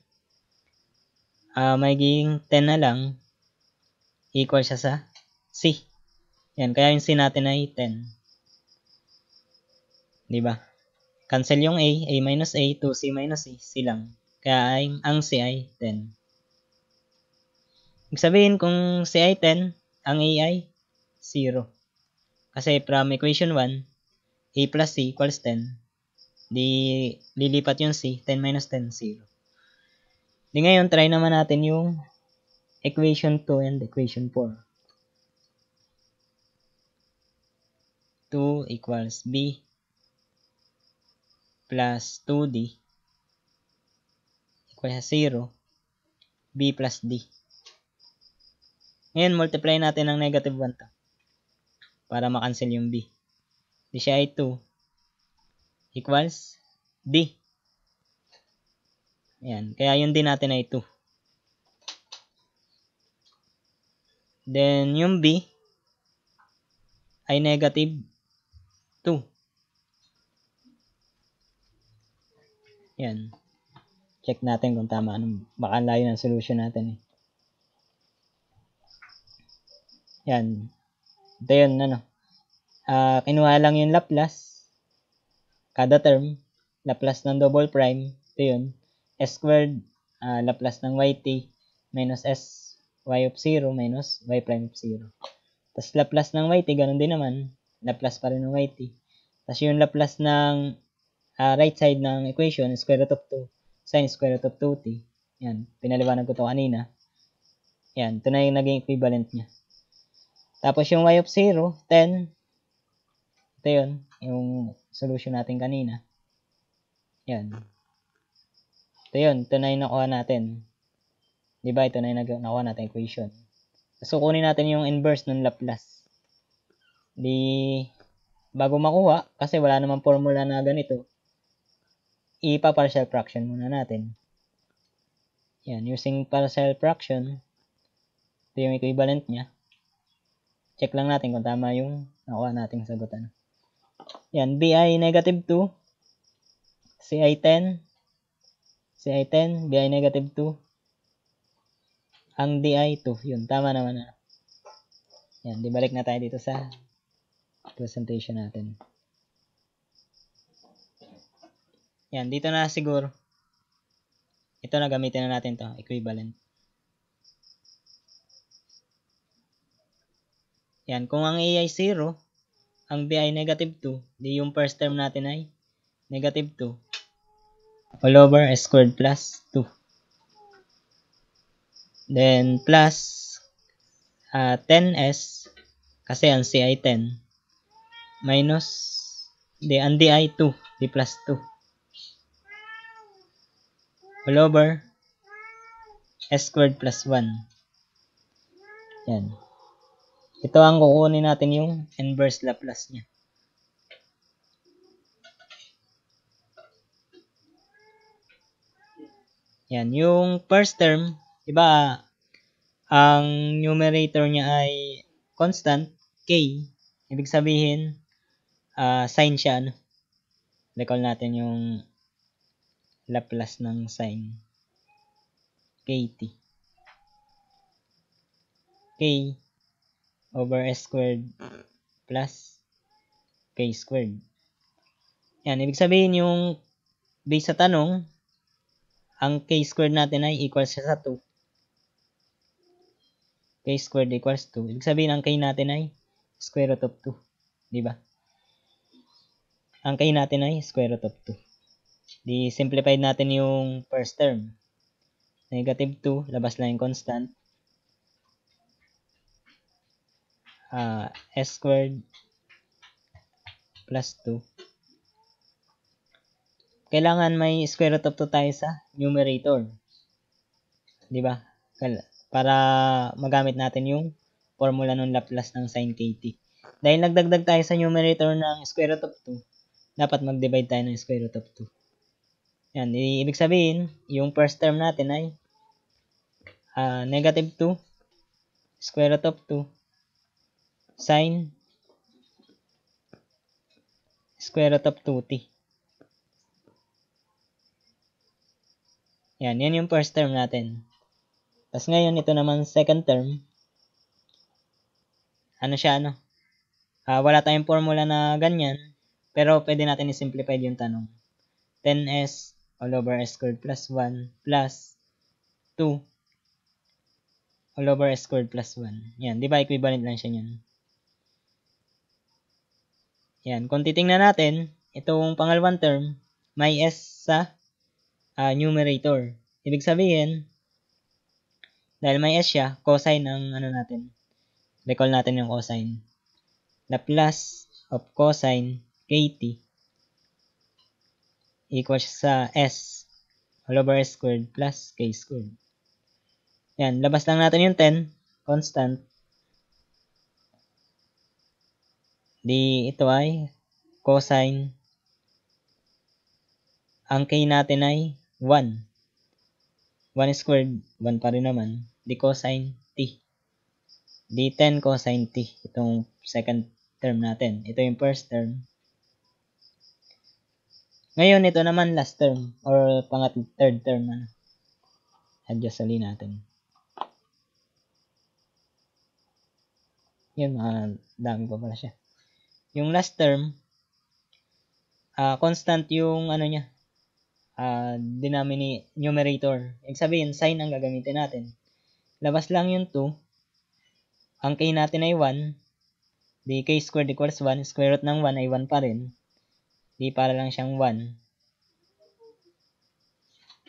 uh, ah, magiging 10 na lang equal siya sa C. Yan. Kaya yung C natin ay 10. Diba? Cancel yung A. A minus A, 2C minus C. C lang. Kaya ay, ang C ay 10. Ibig sabihin, kung C ay 10, ang A ay 0. Kasi from equation 1, a plus c equals 10. Di, lilipat yung c. 10 minus 10, 0. Di ngayon, try naman natin yung equation 2 and equation 4. 2 equals b plus 2d equals 0 b plus d. Ngayon, multiply natin ng negative 1 to para makancel yung B. Di siya ay 2 equals D. Ayan. Kaya yung D natin ay 2. Then, yung B ay negative 2. Ayan. Check natin kung tama. Anong, baka layo ng solution natin eh. Ayan. Ito yun, ano. Uh, kinuha lang yung Laplace. Kada term, Laplace ng double prime. Ito yun. S squared, uh, Laplace ng yt, minus S y of 0 minus y prime of 0. Tapos Laplace ng yt, ganun din naman. Laplace pa rin ng yt. Tapos yung Laplace ng uh, right side ng equation, square root of 2, sine square root of 2t. Yan, pinaliwanag ko to kanina. Yan, ito na yung naging equivalent niya. Tapos yung y of 0, 10. Ito yun, yung solution natin kanina. Yan. Ito yun, ito na yung nakuha natin. Diba, ito na yung nakuha natin equation. So, kunin natin yung inverse ng Laplace. Di, bago makuha, kasi wala namang formula na ganito, ipa-partial fraction muna natin. Yan, using partial fraction, ito yung equivalent niya. Check lang natin kung tama yung nakuha nating sagutan. Yan, BI negative 2, CI 10, CI 10, BI negative 2, ang DI 2. Yun, tama naman na. Ano. Yan, di balik na tayo dito sa presentation natin. Yan, dito na siguro. Ito na gamitin na natin to equivalent. Yan, kung ang A ay 0, ang B ay negative 2, di yung first term natin ay negative 2 all over S squared plus 2. Then, plus uh, ah, 10S, kasi ang C ay 10, minus, di, ang D ay 2, D plus 2. All over S squared plus 1. Yan. Ito ang kukunin natin yung inverse Laplace niya. Yan, yung first term, iba ang numerator niya ay constant k. Ibig sabihin uh, sine siya ano. Recall natin yung Laplace ng sine kt. k over s squared plus k squared. Yan, ibig sabihin yung base sa tanong, ang k squared natin ay equals sa 2. k squared equals 2. Ibig sabihin ang k natin ay square root of 2. Di ba? Ang k natin ay square root of 2. Di simplify natin yung first term. Negative 2, labas lang yung constant uh, s squared plus 2. Kailangan may square root of 2 tayo sa numerator. 'Di ba? Para magamit natin yung formula ng Laplace ng sin kt. Dahil nagdagdag tayo sa numerator ng square root of 2, dapat mag-divide tayo ng square root of 2. Yan, ibig sabihin, yung first term natin ay uh, negative 2 square root of 2 sine square root of 2t. Yan, yan yung first term natin. Tapos ngayon, ito naman second term. Ano siya, ano? Uh, wala tayong formula na ganyan, pero pwede natin i-simplify yung tanong. 10s all over s squared plus 1 plus 2 all over s squared plus 1. Yan, di ba equivalent lang siya niyan? Yan, kung titingnan natin, itong pangalawang term, may S sa uh, numerator. Ibig sabihin, dahil may S siya, cosine ang ano natin. Recall natin yung cosine. Laplace of cosine kt equals sa S all over S squared plus K squared. Ayan, labas lang natin yung 10, constant. Di ito ay cosine. Ang k natin ay 1. 1 squared, 1 pa rin naman. Di cosine t. Di 10 cosine t. Itong second term natin. Ito yung first term. Ngayon, ito naman last term. Or pangat third term. Ano. Adjust ulit natin. Yun, mga dami pa pala siya yung last term, uh, constant yung ano niya, uh, denominator, numerator. Ibig sabihin, sign ang gagamitin natin. Labas lang yung 2. Ang k natin ay 1. Di k squared equals 1. Square root ng 1 ay 1 pa rin. Di para lang siyang 1.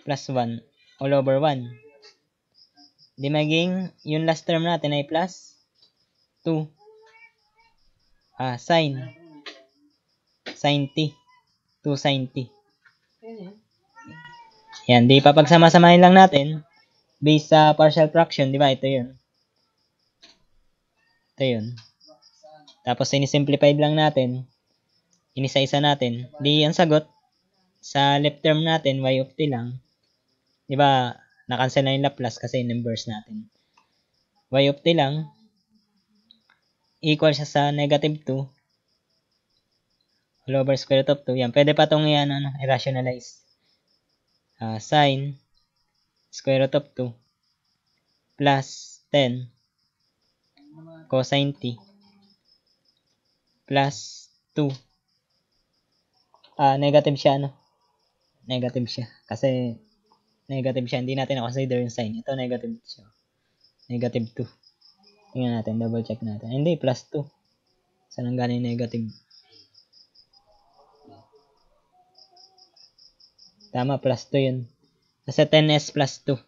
Plus 1. All over 1. Di maging, yung last term natin ay plus 2 Ah, sin sin t. 2 sin t. Yan, di papagsama-samahin lang natin based sa partial fraction, di ba? Ito yun. Ito yun. Tapos, sinisimplified lang natin. Inisa-isa natin. Di, ang sagot, sa left term natin, y of t lang. Di ba, nakancel na yung Laplace kasi in natin. y of t lang equal siya sa negative 2 all over square root of 2. Yan, pwede pa itong yan, ano, irrationalize. Uh, ah, sine square root of 2 plus 10 cosine t plus 2 uh, ah, negative siya, ano? Negative siya. Kasi, negative siya. Hindi natin na-consider yung sign. Ito, negative siya. Negative 2. Tingnan natin, double check natin. Hindi, plus 2. Saan ang galing negative? Tama, plus 2 yun. Kasi 10s plus 2.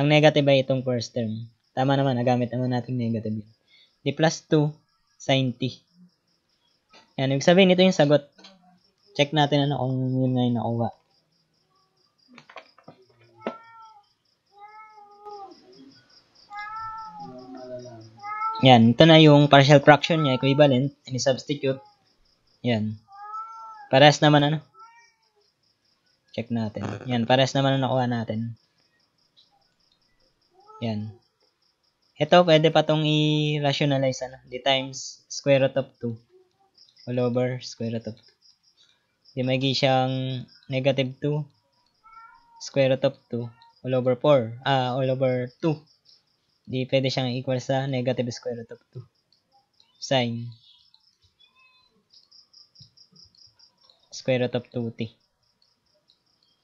Ang negative ay itong first term. Tama naman, nagamit naman natin negative yun. Di plus 2, sin t. Yan, ibig sabihin, ito yung sagot. Check natin ano kung yun nga yung nakuha. Yan, ito na yung partial fraction niya, equivalent, and substitute Yan. Parehas naman ano. Check natin. Yan, parehas naman ang nakuha natin. Yan. Ito, pwede pa itong i-rationalize. Ano? D times square root of 2. All over square root of 2. Di magiging siyang negative 2 square root of 2 all over 4. Ah, all over 2 di pwede siyang equal sa negative square root of 2 sine square root of 2t.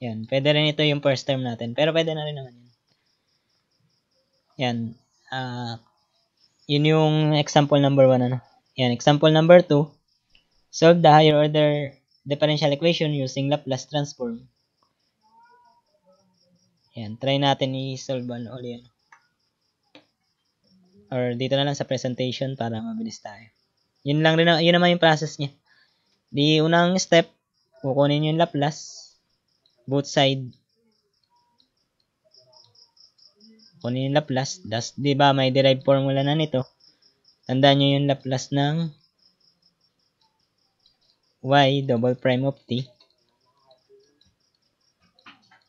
Yan. Pwede rin ito yung first term natin. Pero pwede na rin naman yun. Yan. Uh, yun yung example number 1. Ano? Yan. Example number 2. Solve the higher order differential equation using Laplace transform. Yan. Try natin i-solve ano ulit or dito na lang sa presentation para mabilis tayo. Yun lang rin, yun naman yung process niya. Di unang step, kukunin yung Laplace, both side. Kunin yung Laplace, das, di ba may derived formula na nito. Tandaan nyo yung Laplace ng y double prime of t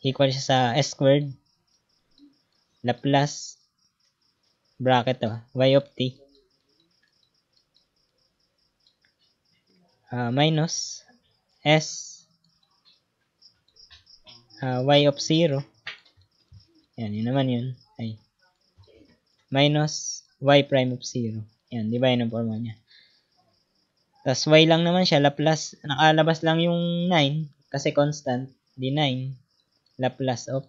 equal sa s squared Laplace bracket oh, y of t uh, minus s uh, y of 0 yan, yun naman yun ay minus y prime of 0 yan, di ba yun ang forma niya tas y lang naman siya, Laplace, nakalabas lang yung 9 kasi constant, di 9 Laplace of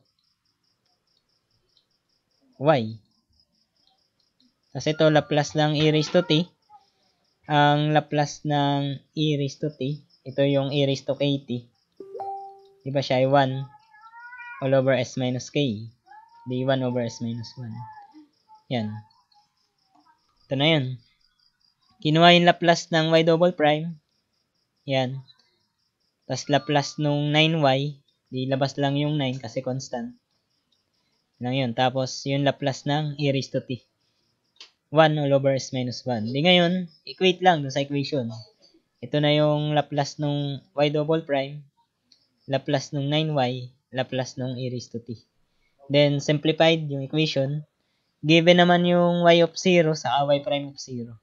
y kasi ito, Laplace ng e raised to t. Ang Laplace ng e raised to t, ito yung e raised to kt. Diba siya ay 1 all over s minus k. d 1 over s minus 1. Yan. Ito na yun. Kinuha yung Laplace ng y double prime. Yan. Tapos Laplace nung 9y, di labas lang yung 9 kasi constant. Lang yun. Tapos, yun Laplace ng e raised to t. 1 all over s minus 1. Di ngayon, equate lang dun sa equation. Ito na yung Laplace nung y double prime, Laplace nung 9y, Laplace nung e raised to t. Then, simplified yung equation. Given naman yung y of 0 sa y prime of 0.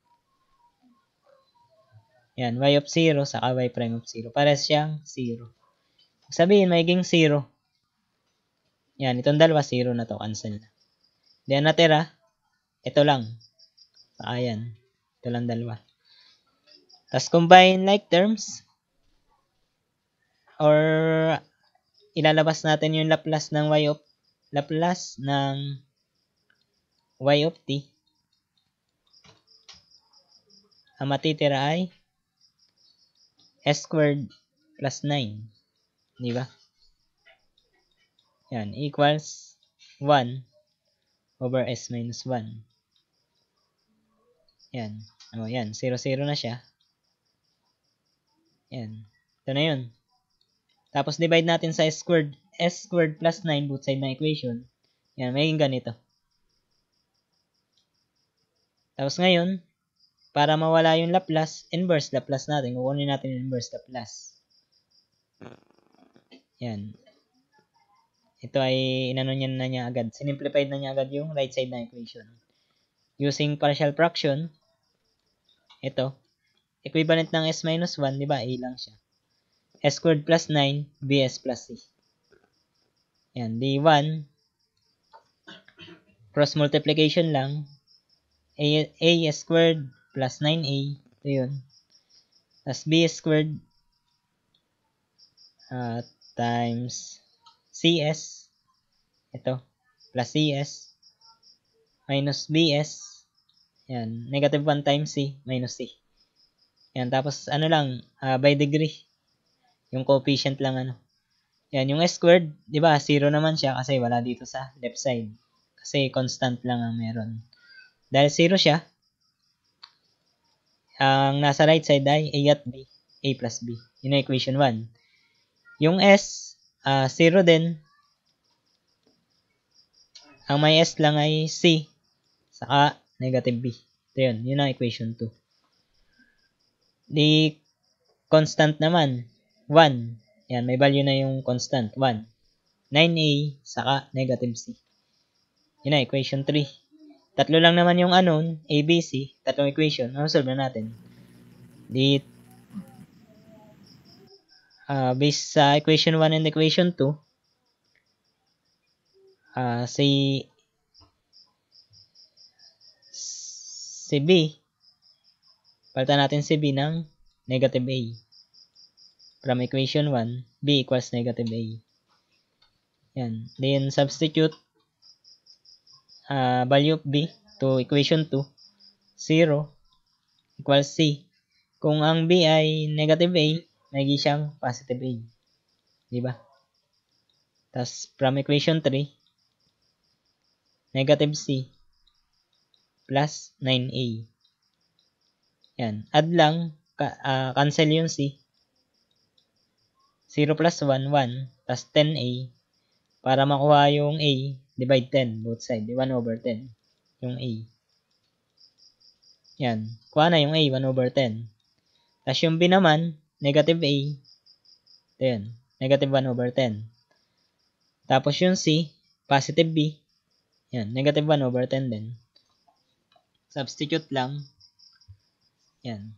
Yan, y of 0 sa y prime of 0. Pares siyang 0. Sabihin, magiging 0. Yan, itong dalawa 0 na to, cancel na. Then, natira, ito lang, Ayan. Ito lang dalawa. Tapos combine like terms or ilalabas natin yung Laplace ng y of Laplace ng y of t. Ang matitira ay s squared plus 9. Di ba? Yan, equals 1 over s minus 1. Yan. O, oh, yan. 0-0 na siya. Yan. Ito na yun. Tapos, divide natin sa s squared, s squared plus 9 both side na equation. Yan, magiging ganito. Tapos ngayon, para mawala yung Laplace, inverse Laplace natin. Kukunin natin inverse Laplace. Yan. Ito ay inano niya na niya agad. Sinimplified na niya agad yung right side na equation. Using partial fraction, ito, equivalent ng s minus 1, di ba? A lang siya. s squared plus 9, bs plus c. Yan, d1, cross multiplication lang, a, a squared plus 9a, ito yun. Plus b squared uh, times cs, ito, plus cs, minus bs, yan. Negative 1 times C minus C. Yan. Tapos, ano lang, uh, by degree. Yung coefficient lang, ano. Yan. Yung S squared, di ba, 0 naman siya kasi wala dito sa left side. Kasi constant lang ang meron. Dahil 0 siya, ang nasa right side ay A at B. A plus B. Yun ang equation 1. Yung S, uh, din. Ang may S lang ay C. Saka negative b. Ito yun. Yun ang equation 2. Di constant naman, 1. Yan, may value na yung constant, 1. 9a, saka negative c. Yun na, equation 3. Tatlo lang naman yung unknown, a, b, c. Tatlong equation. Ano solve na natin? Di uh, based sa equation 1 and equation 2, uh, ah, say si B. Palitan natin si B ng negative A. From equation 1, B equals negative A. Yan. Then, substitute uh, value of B to equation 2. 0 equals C. Kung ang B ay negative A, naging siyang positive A. Diba? Tapos, from equation 3, negative C plus 9a. Yan. Add lang. Ka, uh, cancel yung C. 0 plus 1, 1. Plus 10a. Para makuha yung a, divide 10. Both side. 1 over 10. Yung a. Yan. Kuha na yung a. 1 over 10. Tapos yung b naman, negative a. Ito yan. Negative 1 over 10. Tapos yung c, positive b. Yan. Negative 1 over 10 din. Substitute lang. Yan.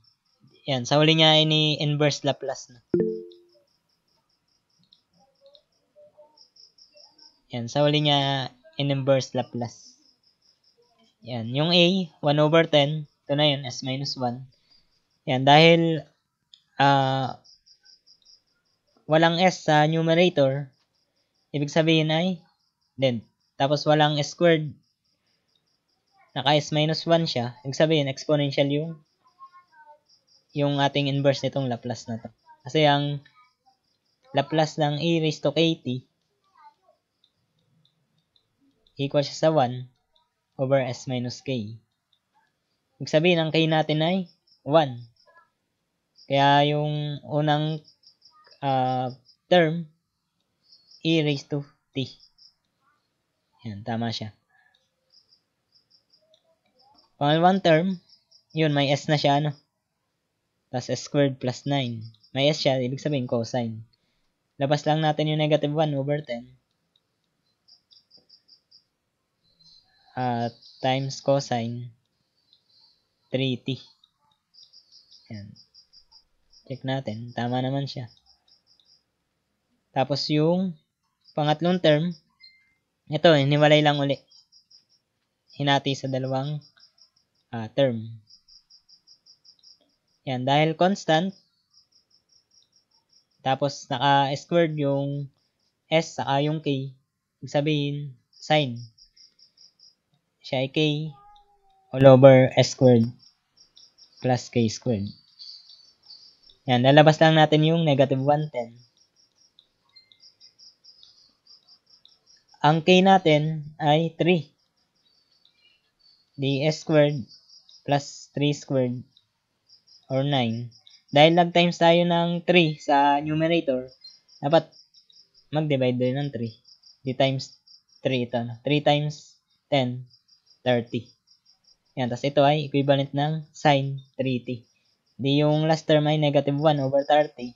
Yan. Sa huli niya, ini inverse Laplace na. Yan. Sa huli niya, in-inverse Laplace. Yan. Yung A, 1 over 10. Ito na yun, S minus 1. Yan. Dahil, ah, uh, walang S sa numerator, ibig sabihin ay then, Tapos walang S squared, naka s minus 1 siya, ibig sabihin exponential yung yung ating inverse nitong Laplace na to. Kasi ang Laplace ng e raised to kt equal siya sa 1 over s minus k. Ibig sabihin, ang k natin ay 1. Kaya yung unang uh, term, e raised to t. Yan, tama siya one term, yun, may s na siya, ano? Plus s squared plus 9. May s siya, ibig sabihin cosine. Labas lang natin yung negative 1 over 10. At times cosine 3t. Yan. Check natin. Tama naman siya. Tapos yung pangatlong term, ito, hiniwalay eh, lang uli. Hinati sa dalawang uh, term. Yan, dahil constant, tapos naka-squared yung S saka yung K, ibig sabihin, sine. Siya ay K all over S squared plus K squared. Yan, lalabas lang natin yung negative 110. Ang K natin ay 3. Di squared plus 3 squared or 9. Dahil nag times tayo ng 3 sa numerator, dapat mag-divide din ng 3. 3 times 3 ito. No? 3 times 10, 30. Yan, tapos ito ay equivalent ng sine 3t. Di yung last term ay negative 1 over 30,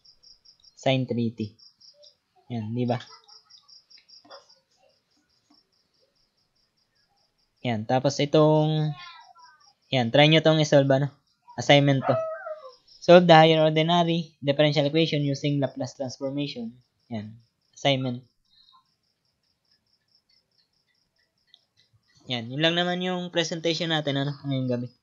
sine 3t. Yan, di ba? Yan, tapos itong yan, try nyo itong isolve, ano? Assignment to. Solve the higher ordinary differential equation using Laplace transformation. Yan, assignment. Yan, yun lang naman yung presentation natin, ano, ngayong gabi.